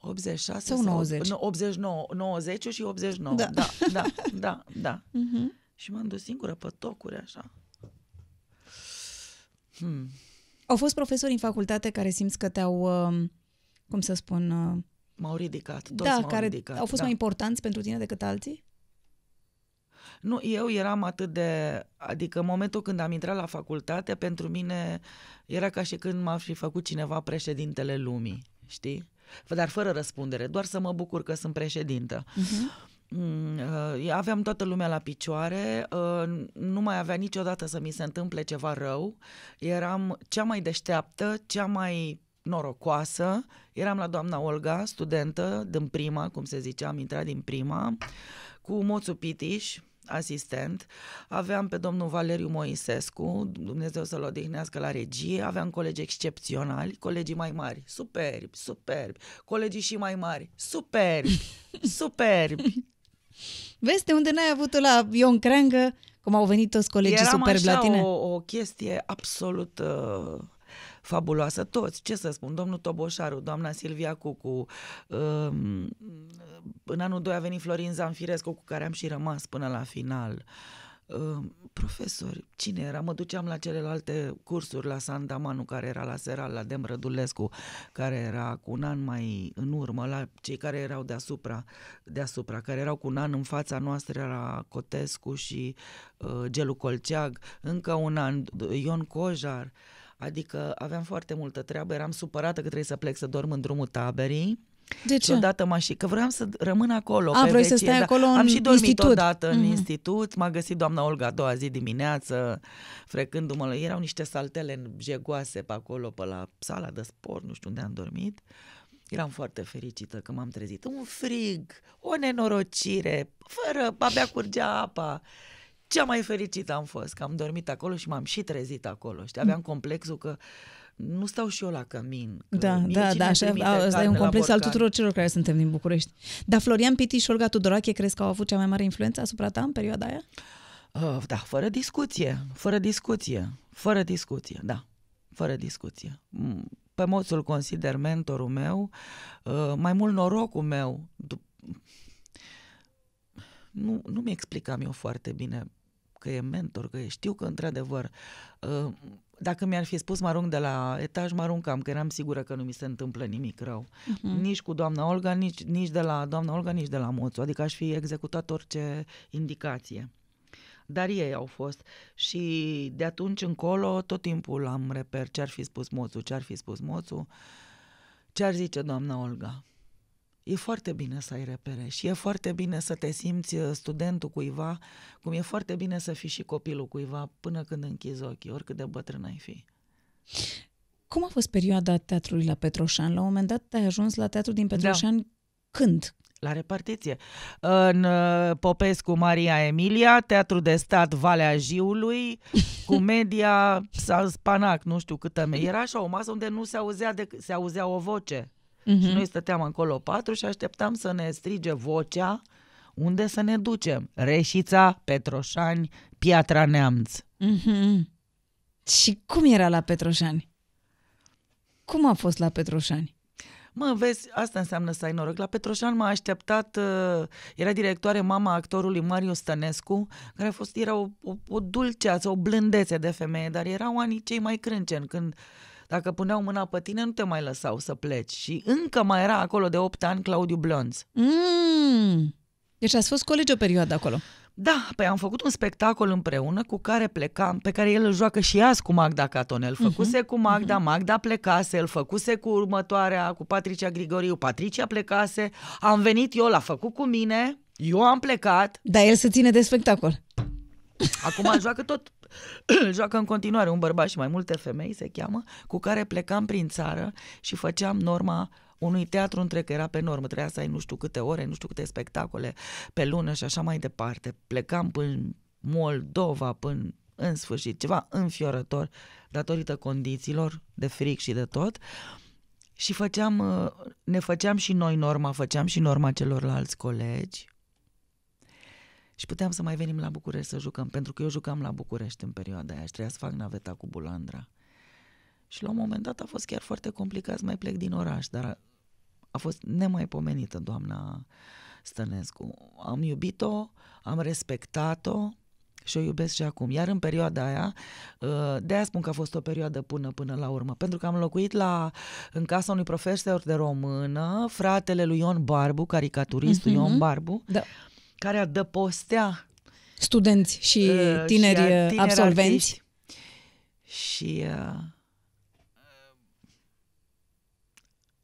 86 sau 90. Sau, 89, 90 și 89. Da, da, da, da. da. Uh-huh. Și m-am dus singură pe tocuri, așa. Hmm. Au fost profesori în facultate care simți că te-au, um, cum să spun... Uh, m-au ridicat, toți da, m-au care ridicat. au fost da. mai importanți pentru tine decât alții? Nu, eu eram atât de... Adică în momentul când am intrat la facultate, pentru mine era ca și când m-ar fi făcut cineva președintele lumii, știi? Dar fără răspundere, doar să mă bucur că sunt președintă. Uh-huh. Mm, uh, aveam toată lumea la picioare, uh, nu mai avea niciodată să mi se întâmple ceva rău, eram cea mai deșteaptă, cea mai norocoasă, eram la doamna Olga, studentă din prima, cum se zicea, am intrat din prima, cu Moțu Pitiș, asistent, aveam pe domnul Valeriu Moisescu, Dumnezeu să-l odihnească la regie, aveam colegi excepționali, colegii mai mari, superbi, superbi, colegii și mai mari, superbi, superbi, Vezi de unde n-ai avut-o la Ion Creangă, cum au venit toți colegii super la tine? O, o chestie absolut uh, fabuloasă. Toți, ce să spun, domnul Toboșaru, doamna Silvia Cucu, uh, în anul 2 a venit Florin Zanfirescu, cu care am și rămas până la final. Uh, Ehm, profesori, cine era? Mă duceam la celelalte cursuri, la Sandamanu, care era la Seral, la Demrădulescu, care era cu un an mai în urmă, la cei care erau deasupra, deasupra care erau cu un an în fața noastră, era Cotescu și uh, Gelu Colceag, încă un an, Ion Cojar, adică aveam foarte multă treabă, eram supărată că trebuie să plec să dorm în drumul taberii, de ce? Și odată m-a și... Că vreau să rămân acolo. A, ah, vrei să stai da. acolo în Am și dormit institut. odată în mm. institut. M-a găsit doamna Olga a doua zi dimineață, frecându-mă. Erau niște saltele jegoase pe acolo, pe la sala de sport, nu știu unde am dormit. Eram foarte fericită că m-am trezit. Un frig, o nenorocire, fără, abia curgea apa. Cea mai fericită am fost, că am dormit acolo și m-am și trezit acolo. Știi, aveam mm. complexul că nu stau și eu la cămin. Că da, da, da, așa, asta e un complex al tuturor celor care suntem din București. Dar Florian Piti și Olga Tudorache crezi că au avut cea mai mare influență asupra ta în perioada aia? Uh, da, fără discuție, fără discuție, fără discuție, da, fără discuție. Mm, pe moțul consider mentorul meu, uh, mai mult norocul meu. Nu, nu mi-explicam eu foarte bine că e mentor, că e, știu că într-adevăr uh, dacă mi-ar fi spus mă arunc de la etaj, mă aruncam, că eram sigură că nu mi se întâmplă nimic rău. Uh-huh. Nici cu doamna Olga, nici, nici de la doamna Olga, nici de la Moțu. Adică aș fi executat orice indicație. Dar ei au fost. Și de atunci încolo, tot timpul am reper ce ar fi spus Moțu, ce ar fi spus Moțu, ce ar zice doamna Olga. E foarte bine să ai repere și e foarte bine să te simți uh, studentul cuiva, cum e foarte bine să fii și copilul cuiva până când închizi ochii, oricât de bătrân ai fi. Cum a fost perioada teatrului la Petroșan? La un moment dat ai ajuns la teatru din Petroșan da. când? La repartiție. În uh, Popescu Maria Emilia, Teatru de Stat Valea Jiului, Comedia sau Spanac, nu știu câtă. Era așa o masă unde nu se auzea, de, se auzea o voce. Uh-huh. Și mhm. noi stăteam acolo patru și așteptam să ne strige vocea unde să ne ducem. Reșița, Petroșani, Piatra Neamț. Uh-huh. Și cum era la Petroșani? Cum a fost la Petroșani? Mă, vezi, asta înseamnă să ai noroc. La Petroșan m-a așteptat, uh, era directoare mama actorului Mario Stănescu, care a fost, era o, o, o dulceață, o blândețe de femeie, dar erau anii cei mai crânceni, când uh, dacă puneau mâna pe tine, nu te mai lăsau să pleci. Și încă mai era acolo de 8 ani Claudiu Blonț. Mm. Deci ați fost colegi o perioadă acolo. Da, păi am făcut un spectacol împreună cu care plecam, pe care el îl joacă și azi cu Magda Catonel. Făcuse uh-huh. cu Magda, mhm. Magda plecase, îl făcuse cu următoarea, cu Patricia Grigoriu, Patricia plecase, am venit eu, l-a făcut cu mine, eu am plecat. Dar el se ține de spectacol. Acum joacă tot joacă în continuare un bărbat și mai multe femei, se cheamă, cu care plecam prin țară și făceam norma unui teatru între că era pe normă, trebuia să ai nu știu câte ore, nu știu câte spectacole pe lună și așa mai departe. Plecam până Moldova, până în sfârșit, ceva înfiorător datorită condițiilor de fric și de tot. Și făceam, uh, ne făceam și noi norma, făceam și norma celorlalți colegi, și puteam să mai venim la București să jucăm, pentru că eu jucam la București în perioada aia și trebuia să fac naveta cu Bulandra. Și la un moment dat a fost chiar foarte complicat să mai plec din oraș, dar a, fost nemaipomenită doamna Stănescu. Am iubit-o, am respectat-o și o iubesc și acum. Iar în perioada aia, ă, de aia spun că a fost o perioadă până până la urmă, pentru că am locuit la, în casa unui profesor de română, fratele lui Ion Barbu, caricaturistul uh-huh. Ion Barbu, da care adăpostea studenți și uh, uh, tineri, absolvenți. Și uh,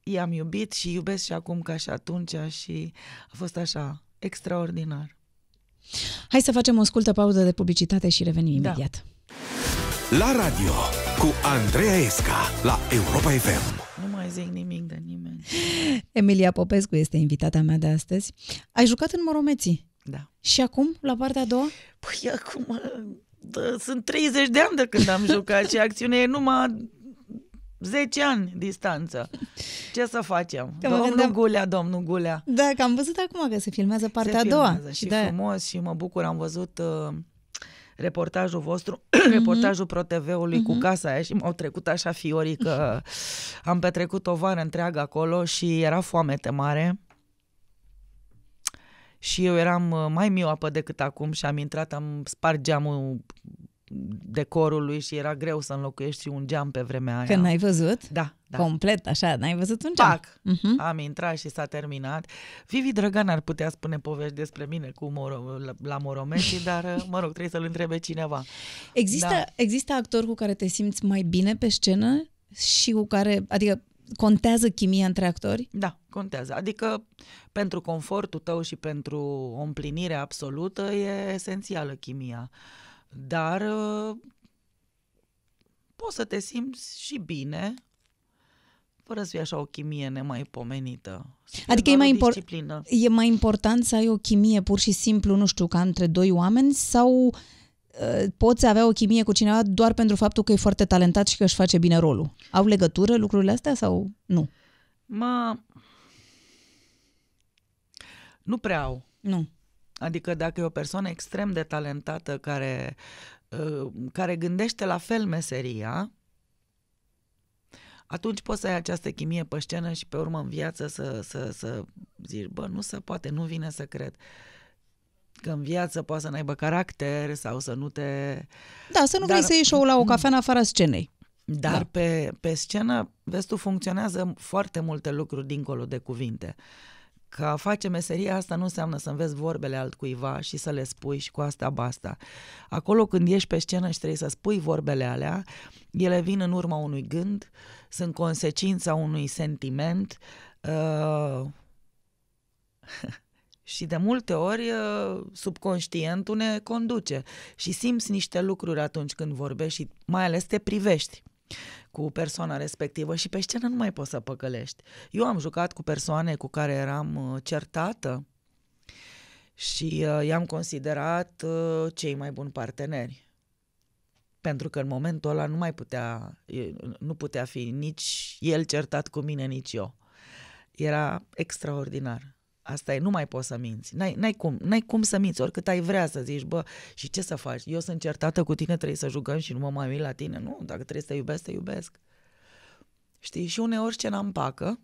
i-am iubit și iubesc și acum ca și atunci și a fost așa extraordinar. Hai să facem o scurtă pauză de publicitate și revenim da. imediat. La radio cu Andreea Esca la Europa FM. Nu mai zic nimic de nimeni. Emilia Popescu este invitata mea de astăzi. Ai jucat în Moromeții da. Și acum, la partea a doua? Păi acum, da, sunt 30 de ani de când am jucat și acțiunea e numai 10 ani distanță. Ce să facem? Că domnul gândeam... Gulea, domnul Gulea. Da, că am văzut acum că se filmează partea se a doua. Și da. frumos și mă bucur, am văzut uh, reportajul vostru, mm-hmm. reportajul ProTV-ului mm-hmm. cu mhm. casa aia și m-au trecut așa fiorii că am petrecut o vară întreagă acolo și era foamete mare și eu eram uh, mai miopă decât acum și am intrat, am spart geamul decorului și era greu să înlocuiești și un geam pe vremea aia. Când n-ai văzut? Da. da. Complet așa, n-ai văzut un geam? Pac! Uh-huh. Am intrat și s-a terminat. Vivi Drăgan ar putea spune povești despre mine cu moro- la, la dar uh, mă rog, trebuie să-l întrebe cineva. Există, da. există actor cu care te simți mai bine pe scenă și cu care, adică contează chimia între actori? Da contează. Adică pentru confortul tău și pentru o împlinire absolută e esențială chimia. Dar uh, poți să te simți și bine fără să fie așa o chimie nemaipomenită. Spune adică e mai, impor- e mai important să ai o chimie pur și simplu, nu știu, ca între doi oameni sau uh, poți avea o chimie cu cineva doar pentru faptul că e foarte talentat și că își face bine rolul. Au legătură lucrurile astea sau nu? Mă, nu prea au. Nu. Adică dacă e o persoană extrem de talentată care, uh, care gândește la fel meseria, atunci poți să ai această chimie pe scenă și pe urmă în viață să, să, să zici, bă, nu se poate, nu vine să cred. Că în viață poate să n-aibă caracter sau să nu te... Da, să nu Dar... vrei să ieși la o mm. cafea în afara scenei. Dar da. pe, pe scenă, vezi tu, funcționează foarte multe lucruri dincolo de cuvinte. Uh, Că a face meseria asta nu înseamnă să înveți vorbele altcuiva și să le spui și cu asta basta. Acolo când ieși pe scenă și trebuie să spui vorbele alea, ele vin în urma unui gând, sunt consecința unui sentiment uh, și de multe ori uh, subconștientul ne conduce și simți niște lucruri atunci când vorbești și mai ales te privești cu persoana respectivă și pe scenă nu mai poți să păcălești. Eu am jucat cu persoane cu care eram uh, certată și uh, i-am considerat uh, cei mai buni parteneri. Pentru că în momentul ăla nu mai putea, nu putea fi nici el certat cu mine, nici eu. Era extraordinar. Asta e, nu mai poți să minți. N-ai, n-ai, cum, n-ai cum să minți, oricât ai vrea să zici, bă, și ce să faci? Eu sunt certată cu tine, trebuie să jucăm și nu mă mai uit la tine. Nu, dacă trebuie să te iubesc, te iubesc. Știi, și uneori ce n-am pacă,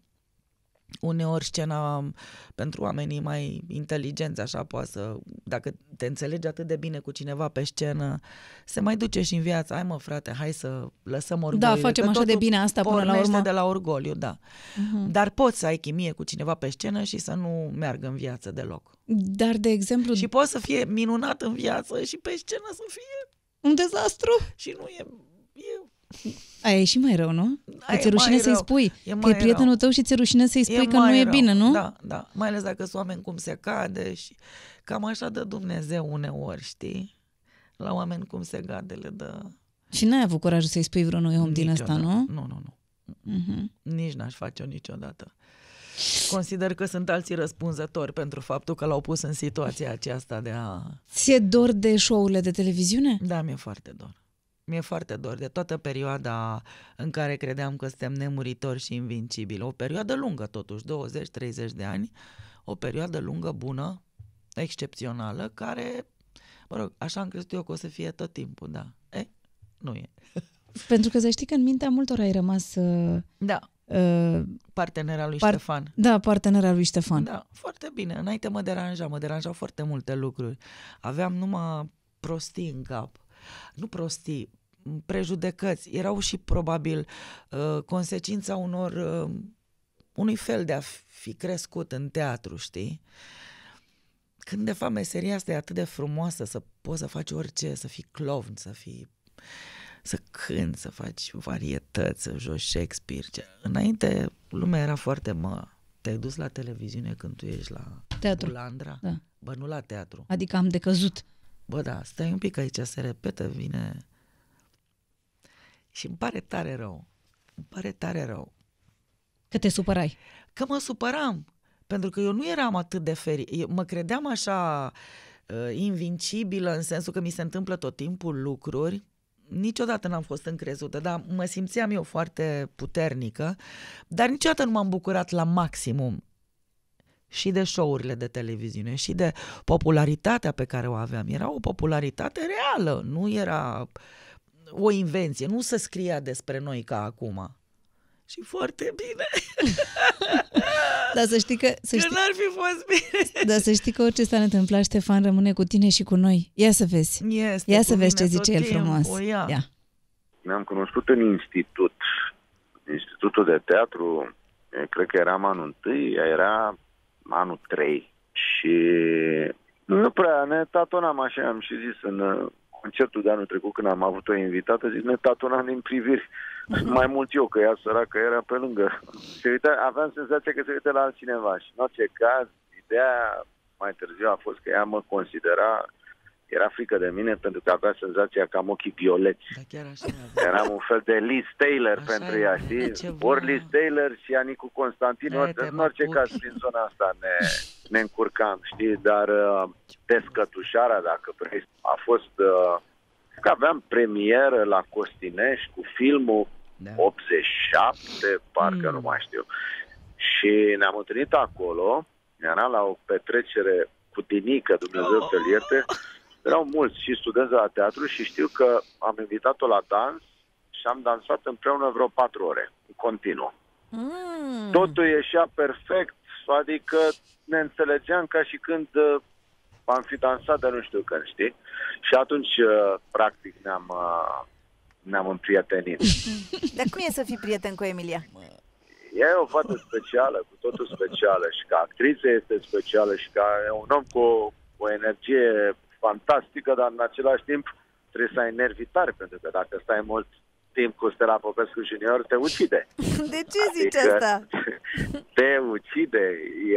uneori scena um, pentru oamenii mai inteligenți, așa poate să, dacă te înțelegi atât de bine cu cineva pe scenă, se mai duce și în viață, hai mă frate, hai să lăsăm orgoliu. Da, facem așa de bine asta până la urmă. de la orgoliu, da. Uh-huh. Dar poți să ai chimie cu cineva pe scenă și să nu meargă în viață deloc. Dar, de exemplu... Și poți să fie minunat în viață și pe scenă să fie... Un dezastru? Și nu e Aia e și mai rău, nu? Da, că ți-e rușine să-i spui. E că e prietenul rău. tău și ți-e rușine să-i spui e că nu e bine, nu? Da, da. Mai ales dacă sunt oameni cum se cade și cam așa de Dumnezeu uneori, știi? La oameni cum se cade le dă... Și n-ai avut curajul să-i spui vreunui om niciodată. din asta, nu? Nu, nu, nu. Uh-huh. Nici n-aș face-o niciodată. Consider că sunt alții răspunzători pentru faptul că l-au pus în situația aceasta de a... Ți-e dor de show-urile de televiziune? Da, mi-e foarte dor mi-e foarte dor de toată perioada în care credeam că suntem nemuritori și invincibili. O perioadă lungă, totuși, 20-30 de ani, o perioadă lungă, bună, excepțională, care, mă rog, așa am crezut eu că o să fie tot timpul, da. E, nu e. Pentru că să știi că în mintea multor ai rămas... Uh, da. Uh, partenera lui par- Ștefan. Da, partenera lui Ștefan. Da, foarte bine. Înainte mă deranja, mă deranjau foarte multe lucruri. Aveam numai prostii în cap nu prostii, prejudecăți, erau și probabil uh, consecința unor uh, unui fel de a fi crescut în teatru, știi? Când de fapt meseria asta e atât de frumoasă să poți să faci orice, să fii clown, să fii să cânti, să faci varietăți, să joci Shakespeare. Ce... Înainte lumea era foarte mă, te-ai dus la televiziune când tu ești la teatru. Bulandra? Da. Bă, nu la teatru. Adică am decăzut bă, da, stai un pic aici, se repetă, vine... Și îmi pare tare rău. Îmi pare tare rău. Că te supărai. Că mă supăram. Pentru că eu nu eram atât de ferit. Mă credeam așa uh, invincibilă în sensul că mi se întâmplă tot timpul lucruri. Niciodată n-am fost încrezută, dar mă simțeam eu foarte puternică, dar niciodată nu m-am bucurat la maximum și de show-urile de televiziune și de popularitatea pe care o aveam. Era o popularitate reală, nu era o invenție, nu se scria despre noi ca acum. Și foarte bine. Dar să știi că... Să știi că n-ar fi fost bine. Dar să știi că orice s-ar întâmpla, Ștefan rămâne cu tine și cu noi. Ia să vezi. Este ia să vezi ce zice el frumos. ia. Ia. Ne-am cunoscut în institut. Institutul de teatru, eh, cred că eram anul întâi, era anul 3 și nu prea ne tatonam așa, am și zis în uh, concertul de anul trecut când am avut o invitată, zic, ne tatonam din priviri mai mult eu, că ea săracă era pe lângă. Se uita, aveam senzația că se uită la altcineva și în orice caz, ideea mai târziu a fost că ea mă considera era frică de mine pentru că avea senzația că am ochii violeți. Da, chiar așa Eram un fel de Liz Taylor așa pentru ea, știi? Ori Liz Taylor și Anicu Constantin, ori, în orice caz din zona asta ne, ne încurcam, știi? Dar uh, descătușarea, dacă vrei, a fost... Uh, că aveam premieră la Costinești cu filmul da. 87, parcă mm. nu mai știu. Și ne-am întâlnit acolo, era la o petrecere cu tinică, Dumnezeu să-l ierte, erau mulți și studenți la teatru și știu că am invitat-o la dans și am dansat împreună vreo patru ore, în continuu. Mm. Totul ieșea perfect, adică ne înțelegeam ca și când uh, am fi dansat, dar nu știu când, știi? Și atunci, uh, practic, ne-am, uh, ne-am împrietenit. Dar cum e să fii prieten cu Emilia? Ea e o fată specială, cu totul specială și ca actriță este specială și ca un om cu o energie fantastică, dar în același timp trebuie să ai nervi tare, pentru că dacă stai mult timp cu Stella Popescu Junior, te ucide. De ce adică zici asta? Te ucide.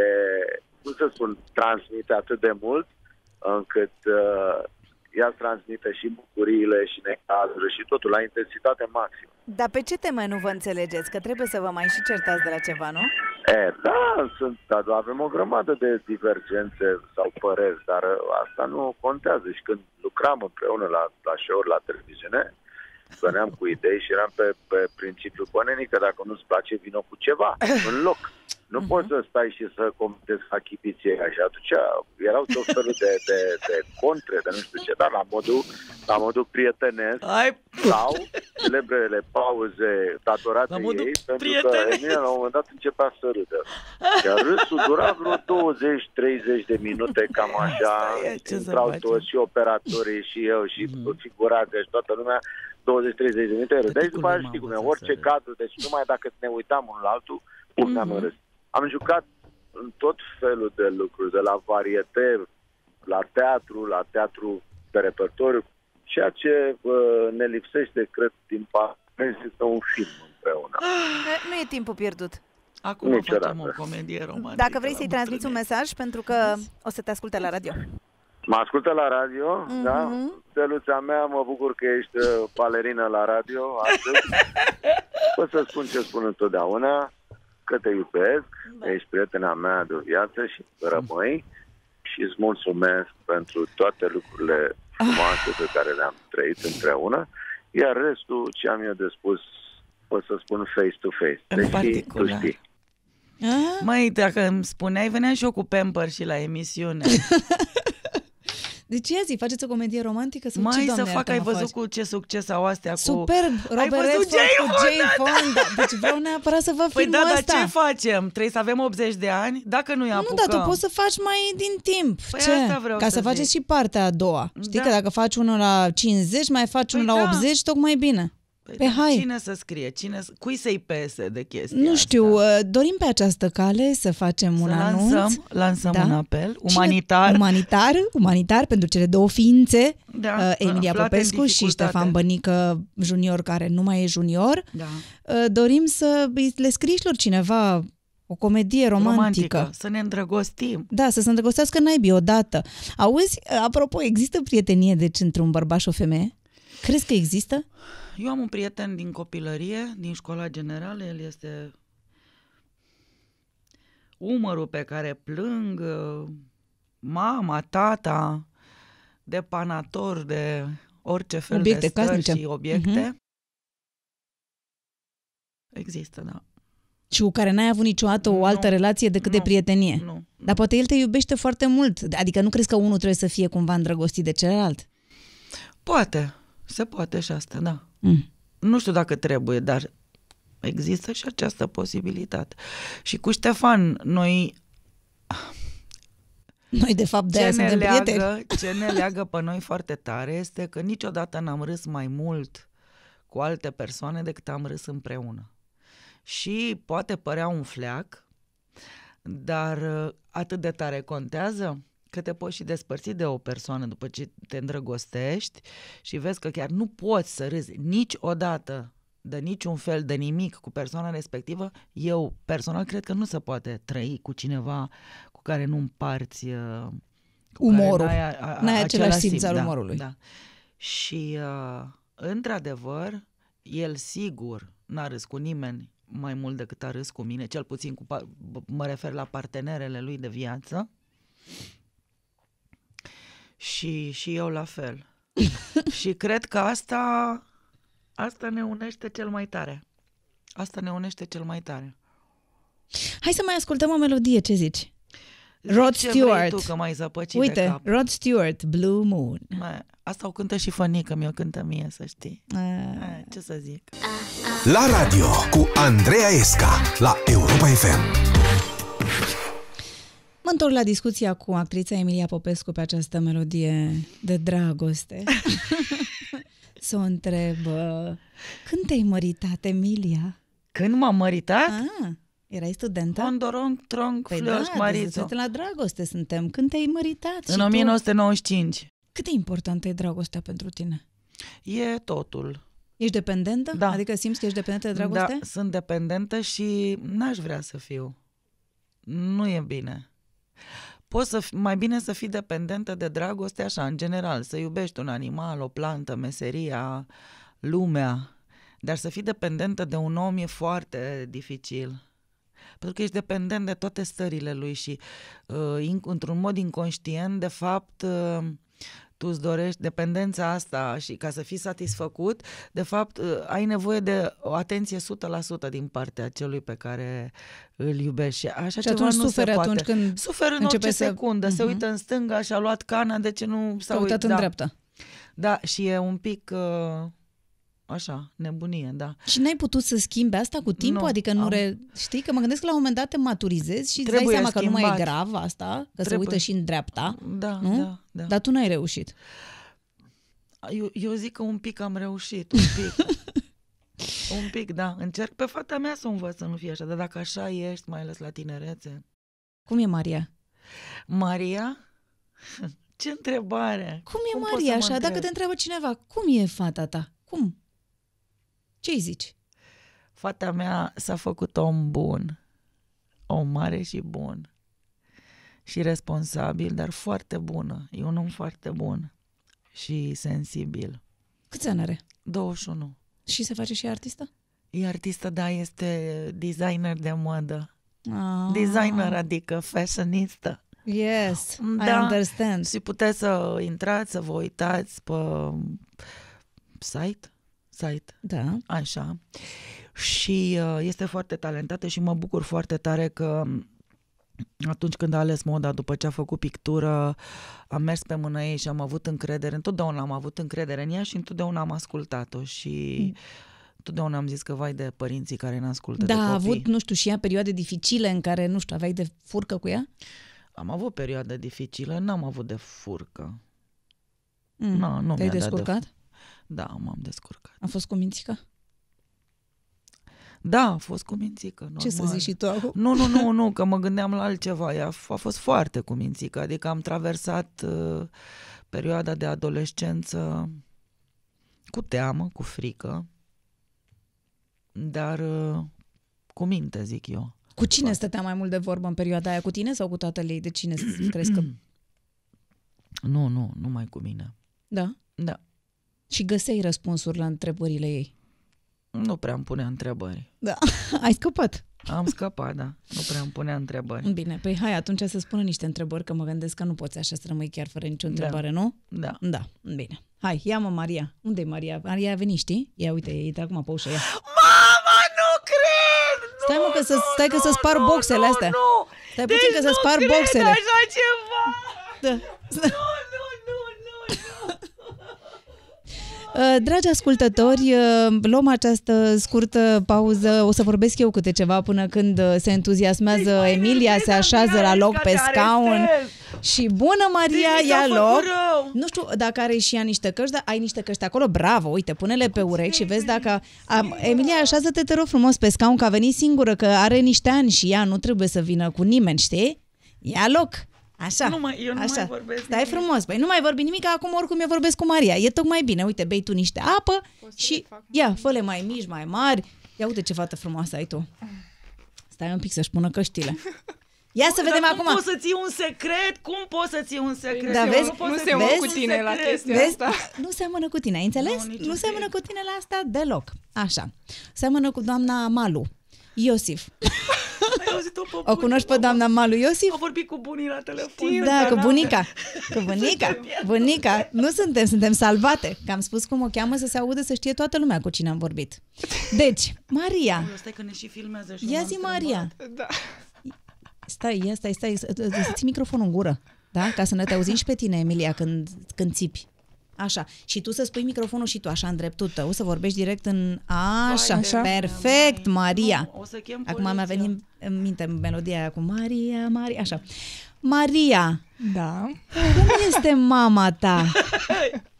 E, cum să spun, transmite atât de mult încât uh, ea îți transmite și bucuriile și necazurile și totul la intensitate maximă. Dar pe ce teme nu vă înțelegeți? Că trebuie să vă mai și certați de la ceva, nu? E, da, sunt, da, da avem o grămadă de divergențe sau păreri, dar ă, asta nu contează. Și când lucram împreună la, la show la televiziune, veneam cu idei și eram pe, pe principiul Bănenii că dacă nu-ți place, vină cu ceva, în loc. Nu uh-huh. poți să stai și să comentezi achiziție așa. Atunci erau tot felul de, de, de contre, de nu știu ce, dar la modul, la modul prietenesc Ai... sau celebrele pauze datorate la modul ei, prietenesc. pentru că Emil la un moment dat începea să râdă. Și râsul dura vreo 20-30 de minute, cam așa. intrau toți și operatorii și eu și mm. figurate și toată lumea. 20-30 de minute deci după aia știi cum e, orice cadru, deci numai dacă ne uitam unul la altul, urmeam mm-hmm. în râs. Am jucat în tot felul de lucruri, de la variete, la teatru, la teatru de repertoriu. Ceea ce uh, ne lipsește, cred, din Paris este un film împreună. Ah, nu e timpul pierdut. Acum nu facem o comedie romantică. Dacă vrei să-i transmiți un mesaj, pentru că o să te asculte la radio. Mă ascultă la radio, mm-hmm. da? Steluța mea, mă bucur că ești palerină uh, la radio astăzi. Pot să spun ce spun întotdeauna că te iubesc, da. ești prietena mea de viață și rămâi mm. și îți mulțumesc pentru toate lucrurile frumoase pe care le-am trăit împreună, iar restul ce am eu de spus o să spun face-to-face. În deci, particular. Tu știi. Ah. Măi, dacă îmi spuneai, venea și eu cu pamper și la emisiune. De ce zi? Faceți o comedie romantică? Sau Mai ce, doamne, să fac, ai văzut faci? cu ce succes au astea cu... Superb! Robert ai văzut Redford Jay cu Jay Fonda! Deci vreau neapărat să vă păi filmul da, ăsta. dar ce facem? Trebuie să avem 80 de ani? Dacă nu-i apucăm... Nu, dar tu poți să faci mai din timp. Păi ce? asta vreau Ca să, să faceți și partea a doua. Știi da. că dacă faci unul la 50, mai faci păi unul da. la 80, tocmai bine. Păi pe da, hai. Cine să scrie? Cine, cui să-i pese de chestia Nu știu, asta? Uh, dorim pe această cale să facem să un lansăm, anunț. Lansăm da? un apel umanitar. Cine, umanitar, umanitar pentru cele două ființe, da, uh, Emilia Popescu și Ștefan Bănică junior, care nu mai e junior. Da. Uh, dorim să le scrii lor cineva o comedie romantică. romantică. Să ne îndrăgostim. Da, să se îndrăgostească naibii odată. Auzi, apropo, există prietenie deci între un bărbat și o femeie? Crezi că există? Eu am un prieten din copilărie, din școala generală, el este umărul pe care plâng, uh, mama, tata, de panator, de orice fel obiecte de stări casnice. și obiecte. Uh-huh. Există, da. Și cu care n-ai avut niciodată o altă relație decât nu, de prietenie. Nu, nu. Dar poate el te iubește foarte mult. Adică nu crezi că unul trebuie să fie cumva îndrăgostit de celălalt? Poate. Se poate și asta, da. Mm. Nu știu dacă trebuie, dar există și această posibilitate. Și cu Ștefan, noi... Noi, de fapt, de ce ne leagă, prieteni. Ce ne leagă pe noi foarte tare este că niciodată n-am râs mai mult cu alte persoane decât am râs împreună. Și poate părea un fleac, dar uh, atât de tare contează că te poți și despărți de o persoană după ce te îndrăgostești și vezi că chiar nu poți să râzi niciodată de niciun fel de nimic cu persoana respectivă, eu personal cred că nu se poate trăi cu cineva cu care nu împarți uh, umorul. N-ai, a, a, n-ai același simț al da, umorului. Da. Și, uh, într-adevăr, el sigur n-a râs cu nimeni mai mult decât a râs cu mine, cel puțin cu, mă refer la partenerele lui de viață. Uh, și, și eu la fel. și cred că asta, asta ne unește cel mai tare. Asta ne unește cel mai tare. Hai să mai ascultăm o melodie, ce zici? Rod ce Stewart. tu, că mai Uite, de cap. Rod Stewart, Blue Moon. Asta o cântă și fănică, mi-o cântă mie, să știi. A... A, ce să zic? La radio cu Andreea Esca la Europa FM. Mă întorc la discuția cu actrița Emilia Popescu pe această melodie de dragoste. să o întreb, uh, când te-ai măritat, Emilia? Când m-am măritat? Ah, erai studentă? Condorong, tronc, păi flos, da, Marito. la dragoste suntem. Când te-ai măritat? În 1995. Tu... Cât de importantă e dragostea pentru tine? E totul. Ești dependentă? Da. Adică simți că ești dependentă de dragoste? Da, sunt dependentă și n-aș vrea să fiu. Nu e bine. Poți să, mai bine să fii dependentă de dragoste așa, în general, să iubești un animal, o plantă, meseria, lumea, dar să fii dependentă de un om e foarte dificil. Pentru că ești dependent de toate stările lui și uh, într-un mod inconștient, de fapt, uh, tu îți dorești dependența asta și ca să fii satisfăcut, de fapt ă, ai nevoie de o atenție 100% din partea celui pe care îl iubești. Și așa și ceva atunci nu suferi se atunci când Suferi în orice să... secundă, uh-huh. se mhm. uită în stânga și a luat cana, de ce nu s-a uitat? în da. dreapta. Da, și e un pic... Uh așa, nebunie, da. Și n-ai putut să schimbi asta cu timpul? Nu, adică nu am... re... Știi că mă gândesc că la un moment dat te maturizezi și îți dai seama schimbat. că nu mai e grav asta, că Trebuie. se uită și în dreapta. Da, nu? da, da. Dar tu n-ai reușit. Eu, eu zic că un pic am reușit, un pic. un pic, da. Încerc pe fata mea să o învăț să nu fie așa, dar dacă așa ești, mai ales la tinerețe. Cum e Maria? Maria? Ce întrebare! Cum e cum Maria așa? Dacă te întreabă cineva, cum e fata ta? Cum? ce îi zici? Fata mea s-a făcut om bun, om mare și bun și responsabil, dar foarte bună. E un om foarte bun și sensibil. Câți ani are? 21. Și se face și artistă? E artistă, da, este designer de modă. Ah. Designer, adică fashionistă. Yes, da. I understand. Și puteți să intrați, să vă uitați pe site site. Da. Așa. Și uh, este foarte talentată și mă bucur foarte tare că um, atunci când a ales moda, după ce a făcut pictură, am mers pe mână ei și am avut încredere, întotdeauna am avut încredere în ea și întotdeauna am ascultat-o și mm. Totdeauna am zis că vai de părinții care ne ascultă Da, a avut, nu știu, și ea perioade dificile în care, nu știu, aveai de furcă cu ea? Am avut perioade dificile n-am avut de furcă. Mm. Na, nu Te-ai descurcat? De da, m-am descurcat. A fost cu mințică? Da, a fost cu mințică. Normal. Ce să zici și tu acum? Nu, nu, nu, nu, că mă gândeam la altceva. Ea a fost foarte cu mințică. Adică am traversat uh, perioada de adolescență cu teamă, cu frică, dar uh, cu minte, zic eu. Cu cine stătea mai mult de vorbă în perioada aia? Cu tine sau cu tatăl ei? De cine crezi că... Nu, nu, numai cu mine. Da? Da și găseai răspunsuri la întrebările ei. Nu prea îmi punea întrebări. Da, ai scăpat. Am scăpat, da. Nu prea îmi punea întrebări. Bine, păi hai atunci să spună niște întrebări, că mă gândesc că nu poți așa să rămâi chiar fără nicio da. întrebare, da. nu? Da. Da, bine. Hai, ia-mă Maria. unde e Maria? Maria a venit, știi? Ia uite, e acum pe ușă, ia. Mama, nu cred! Nu, stai mă că să, stai nu, că să spar nu, boxele astea. Nu, nu. Stai puțin deci că să spar boxele. așa ceva! Da. Nu, Uh, dragi ascultători, uh, luăm această scurtă pauză. O să vorbesc eu câte ceva până când uh, se entuziasmează Emilia, se așează la loc pe scaun. Și bună Maria, ia loc. Nu știu dacă are și ea niște căști, dar ai niște căști acolo. Bravo, uite, pune-le pe urechi și vezi dacă... Am... Emilia, așează-te, te rog frumos, pe scaun, că a venit singură, că are niște ani și ea nu trebuie să vină cu nimeni, știi? Ia loc! Așa. Nu mai, eu nu așa. mai vorbesc Stai nimic. frumos. Băi, nu mai vorbi nimic, acum oricum eu vorbesc cu Maria. E tocmai bine. Uite, bei tu niște apă Poți și ia, fă mai mici, mai mari. Ia uite ce fată frumoasă ai tu. Stai un pic să-și pună căștile. Ia să vedem acum. Cum poți să ții un secret? Cum poți să ții un păi, secret? Da, vezi? Nu, nu seamănă cu tine la chestia vezi? asta. Nu seamănă cu tine, ai înțeles? Nu, nu seamănă cu tine la asta deloc. Așa. Seamănă cu doamna Malu. Iosif. auzit-o pe O cunoști pe doamna Malu Iosif? A vorbit cu bunii la telefon. Știu, da, cu bunica. Cu bunica. bunica. Nu suntem, suntem salvate. Că am spus cum o cheamă să se audă, să știe toată lumea cu cine am vorbit. Deci, Maria. Stai că ne și filmează și Ia zi, Maria. Da. Stai, ia, stai, stai, ți microfonul în gură, da? Ca să ne te auzim și pe tine, Emilia, când, când țipi. Așa. Și tu să spui microfonul și tu așa în dreptul tău, să vorbești direct în... Așa, Vai, așa. perfect, Maria. Nu, o să chem Acum mi-a venit în minte melodia aia cu Maria, Maria, așa. Maria. Da. Cum este mama ta?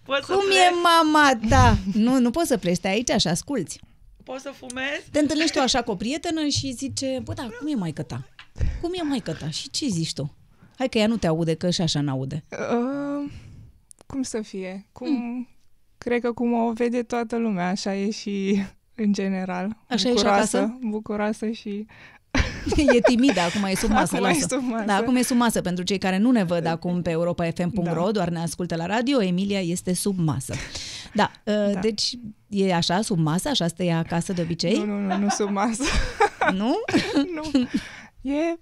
Poți Cum e mama ta? Nu, nu poți să pleci, stai aici așa, asculți. Poți să fumezi? Te întâlnești tu așa cu o prietenă și zice, bă, da, cum e mai ta? Cum e mai ta? Și ce zici tu? Hai că ea nu te aude, că și așa n-aude. Uh cum să fie? Cum, mm. Cred că cum o vede toată lumea, așa e și în general. Așa bucuroasă, e și acasă? Bucuroasă și... E timidă, acum e sub masă. Acum e sub masă. Da, acum e sub masă. Pentru cei care nu ne văd da. acum pe europafm.ro, da. doar ne ascultă la radio, Emilia este sub masă. Da, ă, da. deci e așa, sub masă, așa stă ea acasă de obicei? Nu, nu, nu, nu sub masă. Nu? nu. E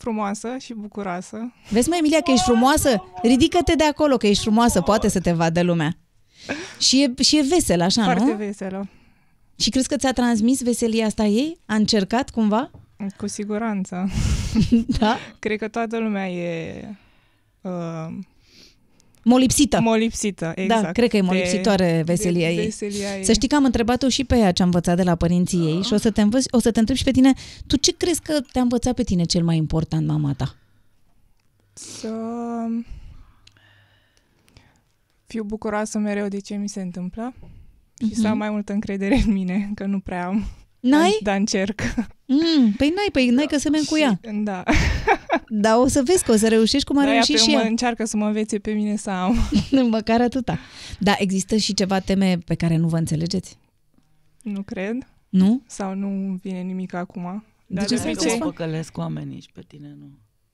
frumoasă și bucuroasă. Vezi, mă, Emilia, că ești frumoasă? Ridică-te de acolo, că ești frumoasă, poate să te vadă lumea. Și e, și e veselă, așa, Foarte nu? Foarte veselă. Și crezi că ți-a transmis veselia asta ei? A încercat cumva? Cu siguranță. da? Cred că toată lumea e uh, Molipsită. Molipsită, exact. Da, cred că e molipsitoare de, veselia, de, ei. veselia ei. Să știi că am întrebat-o și pe ea ce a învățat de la părinții ah. ei și o să, te învăț, o să te întreb și pe tine, tu ce crezi că te-a învățat pe tine cel mai important mama ta? Să fiu bucuroasă mereu de ce mi se întâmplă și mm-hmm. să am mhm. mai multă încredere în mine, că nu prea am. N-ai? Dar încerc. Mm, păi n-ai, păi n-ai că semeni cu ea. Da. Dar o să vezi că o să reușești cum a da, reușit și eu. încearcă să mă învețe pe mine să am. Măcar atâta. Dar există și ceva teme pe care nu vă înțelegeți? Nu cred. Nu? Sau nu vine nimic acum. Dar de ce să că mă păcălesc oamenii și pe tine nu.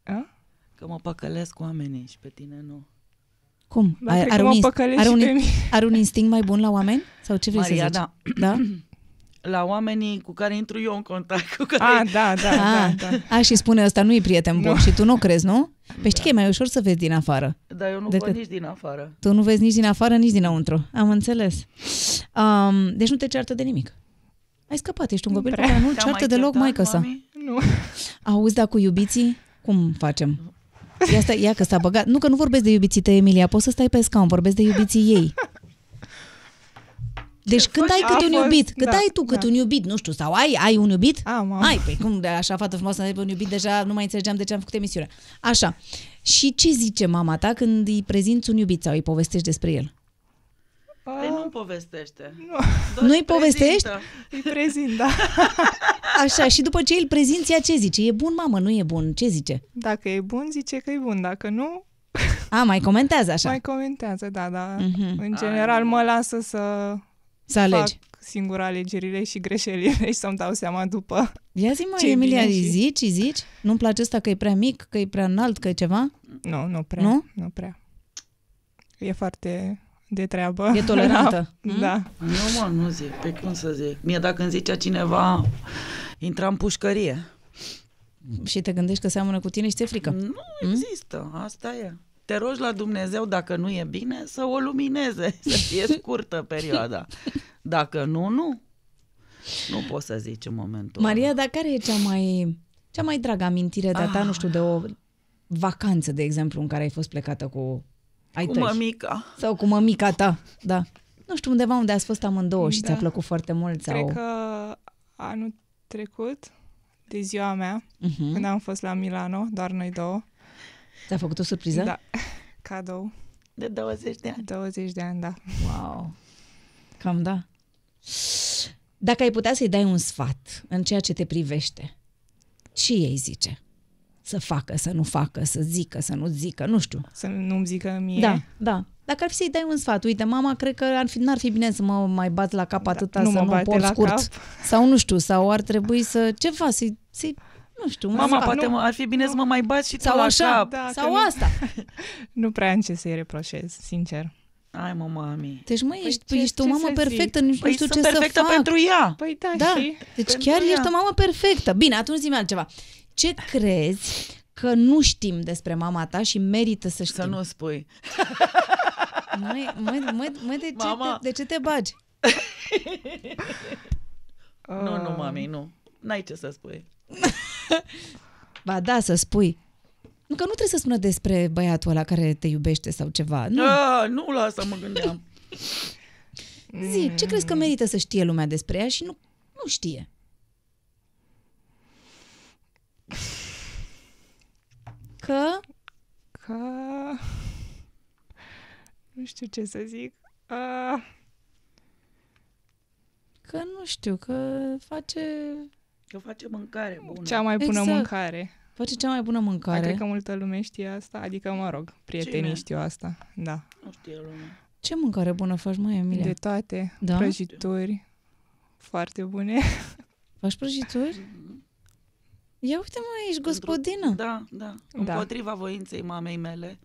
A? Că mă păcălesc oamenii și pe tine nu. Cum? Dar are, are, un, are, un, are un instinct mai bun la oameni? Sau ce vrei Maria, să zici? da. da? la oamenii cu care intru eu în contact. Cu care... A, ah, da, da, a, ah. da, da. A, ah, și spune ăsta nu-i prieten bun nu. și tu nu crezi, nu? Da. Păi da. că e mai ușor să vezi din afară. Da, eu nu decât... văd nici din afară. Tu nu vezi nici din afară, nici dinăuntru. Am înțeles. Um, deci nu te ceartă de nimic. Ai scăpat, ești un copil Prea. care nu ceartă deloc mai sa. Nu. Auzi, dar cu iubiții, cum facem? Ia, stai, ia că s-a băgat. Nu, că nu vorbesc de iubiții tăi, Emilia, poți să stai pe scaun, vorbesc de iubiții ei. Deci când ai câte un iubit, cât da, ai tu cât da. un iubit, nu știu, sau ai, ai un iubit? Am, am. Ai, păi cum de așa fată frumoasă ai un iubit, deja nu mai înțelegeam de ce am făcut emisiunea. Așa. Și ce zice mama ta când îi prezinți un iubit sau îi povestești despre el? Păi nu ah. povestește. Nu. îi povestești? Îi prezint, da. Așa, și după ce îl prezinți, ea ce zice? E bun, mamă, nu e bun? Ce zice? Dacă e bun, zice că e bun. Dacă nu, a, mai comentează așa. Mai comentează, da, da. Uh-huh. În general Ai, mă lasă să să alegi. Fac singura alegerile și greșelile și să-mi dau seama după. Ia zi mai, Emilia, și... zici, îi zici? Nu-mi place asta că e prea mic, că e prea înalt, că e ceva? Nu, nu prea. Nu? Nu prea. E foarte de treabă. E tolerantă. Da. Hmm? Nu, mă, nu zic. Pe cum să zic? Mie dacă îmi zicea cineva, intra în pușcărie. Și te gândești că seamănă cu tine și ți-e frică. Nu hmm? există. Asta e te rogi la Dumnezeu dacă nu e bine să o lumineze, să fie scurtă perioada. Dacă nu, nu. Nu poți să zici în momentul Maria, dar care e cea mai, cea mai dragă amintire de-a ta, ah. nu știu, de o ah. vacanță, de exemplu, în care ai fost plecată cu ai cu mămica. Sau cu mămica ta, da. Nu știu, undeva unde ați fost amândouă și da. ți-a plăcut foarte mult. Sau... Cred că anul trecut, de ziua mea, uh-huh. când am fost la Milano, doar noi două, Ți-a făcut o surpriză? Da, cadou. De 20 de ani? 20 de ani, da. Wow, cam da. Dacă ai putea să-i dai un sfat în ceea ce te privește, ce ei zice? Să facă, să nu facă, să zică, să nu zică, nu știu. Să nu-mi zică mie. Da, da. Dacă ar fi să-i dai un sfat, uite, mama, cred că ar fi, n-ar fi bine să mă mai bat la cap da, atâta, nu să mă nu la scurt. Cap. Sau nu știu, sau ar trebui să, ceva, să-i, să nu știu, Mama, poate nu, ar fi bine nu, să mă mai bați și sau așa, Da, sau nu, asta. nu prea am ce să-i reproșez, sincer. Ai mă, mami. Deci, măi, păi ești, ce, ești o mamă perfectă, nici păi nu știu păi ce să fac. pentru ea. Păi da, da. Și deci chiar ea. ești o mamă perfectă. Bine, atunci zi-mi altceva. Ce crezi că nu știm despre mama ta și merită să știm? Să nu spui. Măi, măi, măi, măi de, ce mama. te, de ce te bagi? nu, nu, mami, nu. N-ai ce să spui. ba da, să spui. Nu că nu trebuie să spună despre băiatul ăla care te iubește sau ceva. Nu, A, nu la asta mă gândeam. Zi, ce crezi că mm. merită să știe lumea despre ea și nu, nu știe? Că... Că... Nu știu ce să zic. A... Că nu știu, că face Că face mâncare bună. Cea mai bună exact. mâncare. Face cea mai bună mâncare. Dar cred că multă lume știe asta, adică, mă rog, prietenii Cine? știu asta, da. Nu știe lumea. Ce mâncare bună faci, mai Emilia? De toate. Da? Prăjituri. Foarte bune. Faci prăjituri? Mm-hmm. Ia uite mă, ești gospodină. Da, da. da. Împotriva da. voinței mamei mele.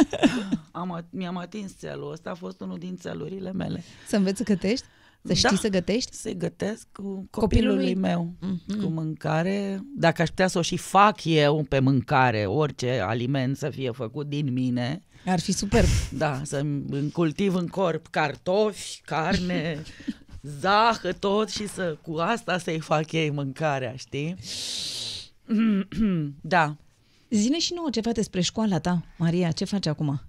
am, mi-am atins țelul. Ăsta a fost unul din țelurile mele. Să înveți să cătești? Să știi da, să gătești? Să gătesc cu copilului, copilului meu, mm-hmm. cu mâncare. Dacă aș putea să o și fac eu pe mâncare, orice aliment să fie făcut din mine. Ar fi superb. Da, să cultiv în corp cartofi, carne, zahă, tot și să cu asta să-i fac ei mâncarea, știi? da. Zine și nouă ceva despre școala ta, Maria, ce faci acum?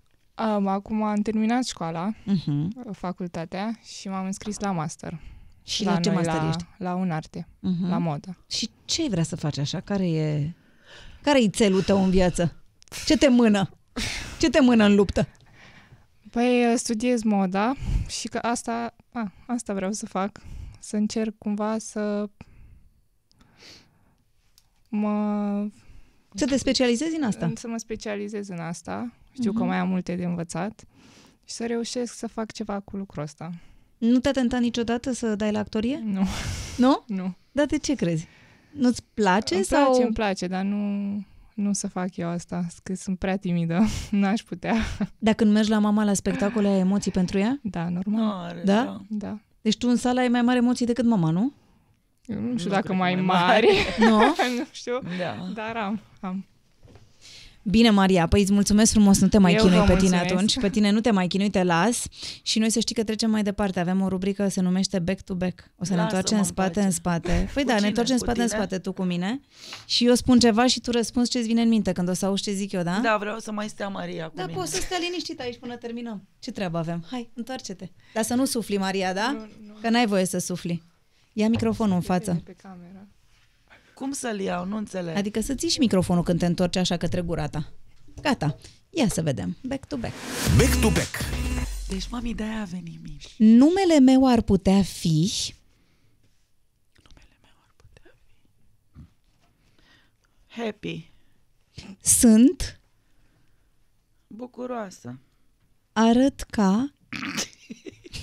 Um, acum am terminat școala, uh-huh. facultatea și m-am înscris la master. Și la, la ce noi, master la, ești? La un arte, uh-huh. la modă. Și ce vrea să faci așa? Care e care e țelul tău în viață? Ce te mână? Ce te mână în luptă? Păi studiez moda și că asta, a, asta vreau să fac. Să încerc cumva să mă... Să te specializezi în asta? Să mă specializez în asta știu mm-hmm. că mhm. mai am multe de învățat și să reușesc să fac ceva cu lucrul ăsta. Nu te-a tentat niciodată să dai la actorie? Nu. Nu? Nu. Dar de ce crezi? Nu-ți place? Îmi sau... place, îmi place, dar nu, nu să fac eu asta, că sunt prea timidă, n-aș putea. Dar când mergi la mama la spectacole, ai emoții pentru ea? Da, normal. Are, da? da? Da. Deci tu în sală ai mai mari emoții decât mama, nu? Eu nu știu nu dacă mai mari. mari. Nu? nu știu, da. dar am, am. Bine, Maria, păi îți mulțumesc frumos, nu te mai Eu chinui pe tine atunci, pe tine nu te mai chinui, te las și noi să știi că trecem mai departe. Avem o rubrică, se numește Back to Back. O să ne întoarcem în spate place. în spate. Păi cu da, cine? ne întoarcem în spate tine? în spate, tu cu mine și eu spun ceva și tu răspunzi ce-ți vine în minte când o să auzi ce zic eu, da? Da, vreau să mai stea Maria cu Da, mine. poți să stea liniștit aici până terminăm. Ce treabă avem? Hai, întoarce-te. Dar să nu sufli, Maria, da? Nu, nu. Că n-ai voie să sufli. Ia microfonul în față. Pe camera. Cum să-l iau? Nu înțeleg. Adică să ții și microfonul când te întorci așa către gura ta. Gata. Ia să vedem. Back to back. Back to back. Deci, mami, de-aia a venit Miș. Numele meu ar putea fi... Numele meu ar putea fi... Happy. Sunt... Bucuroasă. Arăt ca...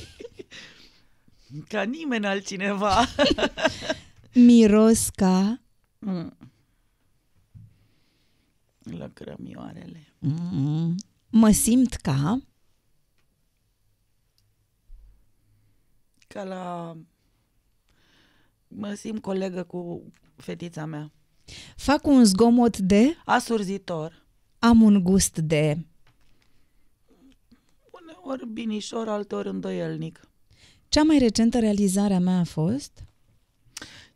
ca nimeni altcineva. Miros ca... La mm. Lăcrămioarele. Mm-mm. Mă simt ca... Ca la... Mă simt colegă cu fetița mea. Fac un zgomot de... Asurzitor. Am un gust de... Uneori binișor, alteori îndoielnic. Cea mai recentă realizare a mea a fost?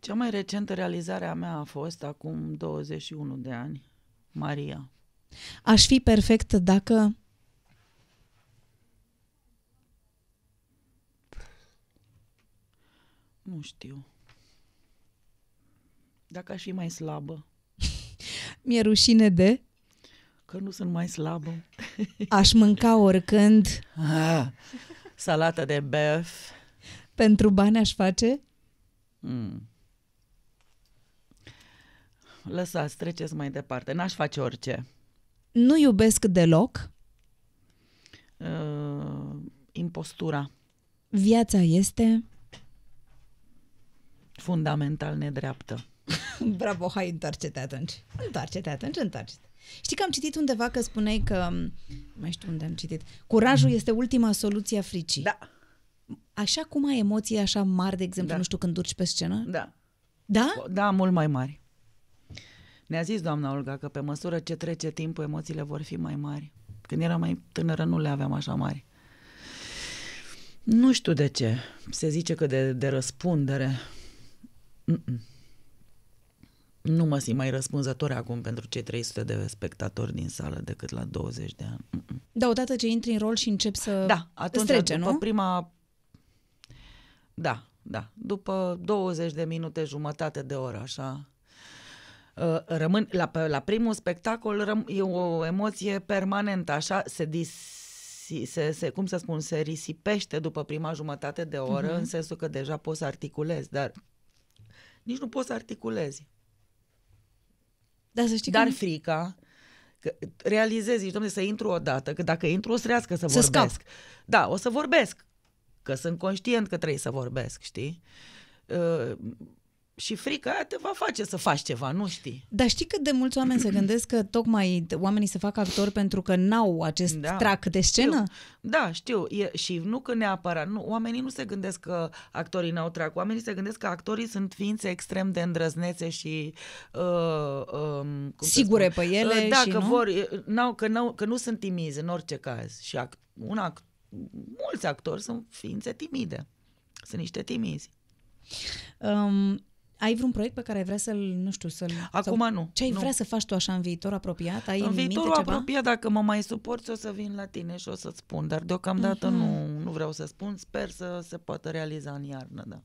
Cea mai recentă realizare a mea a fost acum 21 de ani, Maria. Aș fi perfect dacă... Nu știu. Dacă aș fi mai slabă. Mi-e rușine de... Că nu sunt mai slabă. Aș mânca oricând... Ah, salată de bef. Pentru bani aș face? Mm lăsați, treceți mai departe. N-aș face orice. Nu iubesc deloc. Uh, impostura. Viața este fundamental nedreaptă. Bravo, hai, întoarce-te atunci. Întoarce-te atunci, întoarce-te. Știi că am citit undeva că spuneai că, mai știu unde am citit, curajul mm. este ultima soluție a fricii. Da. Așa cum ai emoții așa mari, de exemplu, da. nu știu, când urci pe scenă? Da. Da? Da, mult mai mari. Ne-a zis doamna Olga că pe măsură ce trece timpul, emoțiile vor fi mai mari. Când era mai tânără, nu le aveam așa mari. Nu știu de ce. Se zice că de, de răspundere. Mm-mm. Nu mă simt mai răspunzător acum pentru cei 300 de spectatori din sală decât la 20 de ani. Mm-mm. Da, odată ce intri în rol și încep să Da, atunci trece, după nu? prima... Da, da. După 20 de minute, jumătate de oră, așa, Uh, rămân la, la primul spectacol răm, e o emoție permanentă, așa se dis se, se, cum să spun, se risipește după prima jumătate de oră, mm-hmm. în sensul că deja poți să articulezi, dar nici nu poți să articulezi. Dar să știi Dar că... frica, că realizezi, domne, să intru o dată, că dacă intru o să, să vorbesc. Scap. Da, o să vorbesc, că sunt conștient că trebuie să vorbesc, știi? Uh, și frica aia te va face să faci ceva, nu știi. Dar știi cât de mulți oameni se gândesc că tocmai oamenii se fac actori pentru că n-au acest da, trac de scenă? Știu. Da, știu. E, și nu că neapărat. Nu, oamenii nu se gândesc că actorii n-au trac. Oamenii se gândesc că actorii sunt ființe extrem de îndrăznețe și... Uh, um, cum Sigure pe ele uh, da, și că nu? vor, n-au, că, n-au, că nu sunt timizi în orice caz. Și act, un act, mulți actori sunt ființe timide. Sunt niște timizi. Um, ai vreun proiect pe care ai vrea să-l, nu știu, să-l... Acum sau, nu. Ce ai nu. vrea să faci tu așa în viitor apropiat? Ai în, în viitorul minte ceva? apropiat, dacă mă mai suporți, o să vin la tine și o să-ți spun. Dar deocamdată uh-huh. nu, mhm. nu vreau să spun. Sper să se poată realiza în iarnă, da.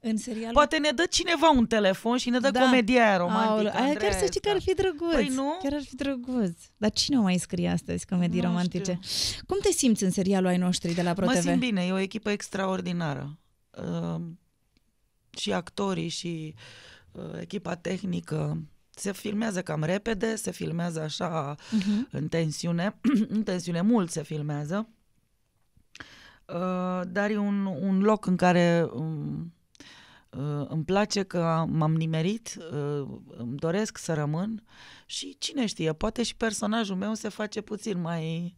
În serial... Poate ne dă cineva un telefon și ne dă da. comedia aia romantică. Aul, aia chiar să știi că ar fi drăguț. Păi nu? Chiar ar fi drăguț. Dar cine o mai scrie astăzi comedii nu romantice? Știu. Cum te simți în serialul ai noștri de la ProTV? Mă simt bine, e o echipă extraordinară. Uh și actorii și uh, echipa tehnică se filmează cam repede, se filmează așa uh-huh. în tensiune, în tensiune mult se filmează, uh, dar e un, un loc în care um, uh, îmi place că m-am nimerit, uh, îmi doresc să rămân și cine știe, poate și personajul meu se face puțin mai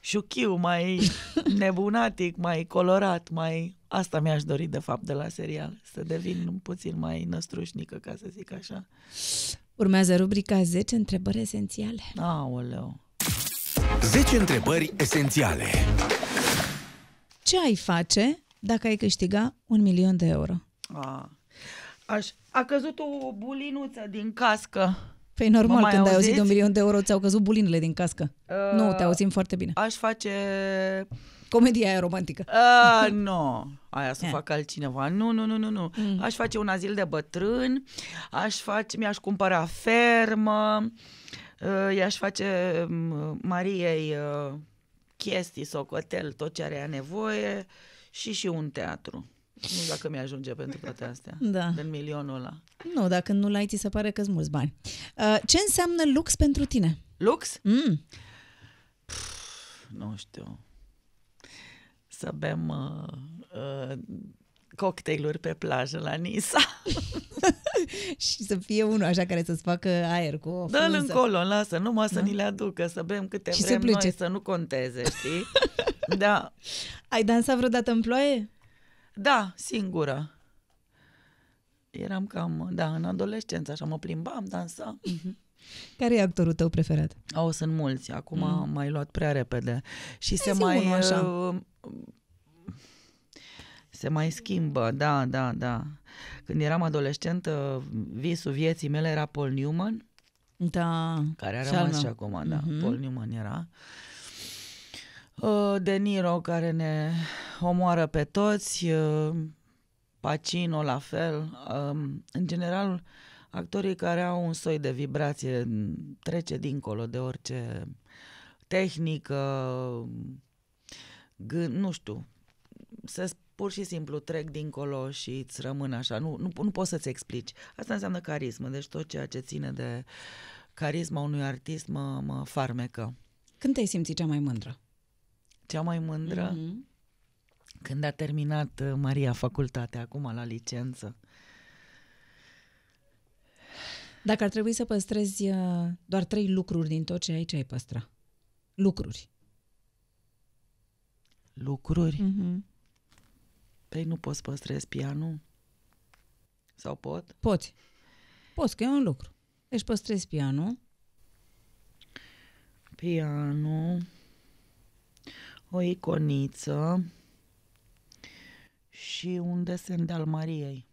șuchiu, mai nebunatic, mai colorat, mai... Asta mi-aș dori, de fapt, de la serial, să devin un puțin mai năstrușnică, ca să zic așa. Urmează rubrica 10 întrebări esențiale. Aoleu! 10 întrebări esențiale. Ce ai face dacă ai câștiga un milion de euro? A, aș, a căzut o bulinuță din cască. Păi normal, când auziți? ai auzit de un milion de euro, ți-au căzut bulinele din cască. A, uh, nu, te auzim foarte bine. Aș face Comedia aia romantică. Uh, nu, aia să yeah. fac altcineva. Nu, nu, nu, nu, nu. Mm. Aș face un azil de bătrân, aș face, mi-aș cumpăra fermă, uh, i-aș face uh, Mariei uh, chestii, socotel, tot ce are ea nevoie și și un teatru. Nu dacă mi-ajunge pentru toate astea. Da. În milionul ăla. Nu, dacă nu l-ai, ți se pare că-ți mulți bani. Uh, ce înseamnă lux pentru tine? Lux? Mm. Pff, nu știu să bem uh, uh, cocktailuri pe plajă la Nisa. și să fie unul așa care să-ți facă aer cu o Dă-l încolo, lasă, numai să da? ni le aducă, să bem câte și vrem noi, să nu conteze, știi? da. Ai dansat vreodată în ploaie? Da, singură. Eram cam, da, în adolescență, așa, mă plimbam, dansam. Uh-huh. Care e actorul tău preferat? Oh, sunt mulți. Acum mm. m mai luat prea repede. Și Hai se mai... Unul, așa. Uh, se mai schimbă, da, da, da. Când eram adolescentă, uh, visul vieții mele era Paul Newman. Da. Care a rămas și, și acum, da. Mm-hmm. Paul Newman era. Uh, De Niro, care ne omoară pe toți. Pacino, la fel. Um, în general, actorii care au un soi de vibrație, trece dincolo de orice tehnică, gând, nu știu, se pur și simplu trec dincolo și îți rămân așa, nu, nu, nu poți să-ți explici. Asta înseamnă carismă, deci tot ceea ce ține de carisma unui artist mă, mă farmecă. Când te-ai simțit cea mai mândră? Cea mai mândră? Mm-hmm. Când a terminat uh, Maria facultatea, acum la licență. Dacă ar trebui să păstrezi uh, doar trei lucruri din tot ce ai, ce ai păstra? Lucruri. Lucruri? Mm-hmm. Păi nu poți păstrezi pianul? Sau pot? Poți. Poți, că e un lucru. Deci păstrezi pianul. Pianul. O iconiță. Și un desen de al Mariei.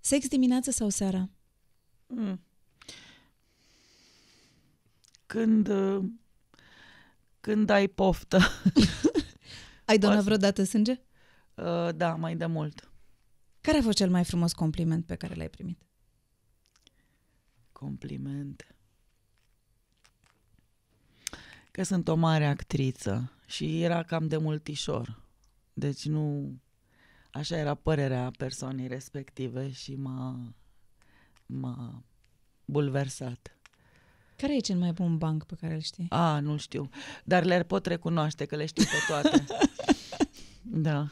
Sex dimineața sau seara? Hmm. Când, uh, când ai poftă. ai donat vreodată sânge? Uh, da, mai de mult. Care a fost cel mai frumos compliment pe care l-ai primit? Compliment. Că sunt o mare actriță și era cam de multișor. Deci nu... Așa era părerea persoanei respective și m-a m-a bulversat. Care e cel mai bun banc pe care îl știi? A, nu știu, dar le pot recunoaște că le știu pe toate. da.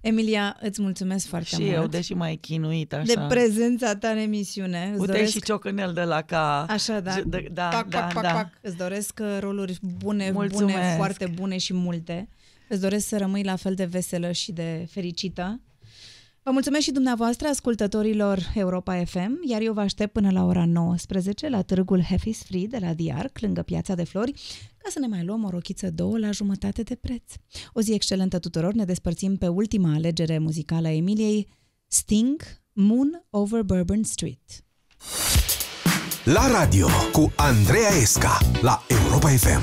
Emilia, îți mulțumesc foarte și mult. Și eu, deși mai chinuit așa. De prezența ta în emisiune. Îți Uite doresc... și ciocânel de la ca... Așa, da. De, da, pac, da, pac, da. pac. Îți doresc uh, roluri bune, mulțumesc. bune, foarte bune și multe. Îți doresc să rămâi la fel de veselă și de fericită. Vă mulțumesc și dumneavoastră, ascultătorilor Europa FM, iar eu vă aștept până la ora 19 la târgul Hefis Free de la Diarc, lângă Piața de Flori, ca să ne mai luăm o rochiță două la jumătate de preț. O zi excelentă tuturor, ne despărțim pe ultima alegere muzicală a Emiliei, Sting, Moon over Bourbon Street. La radio cu Andreea Esca la Europa FM.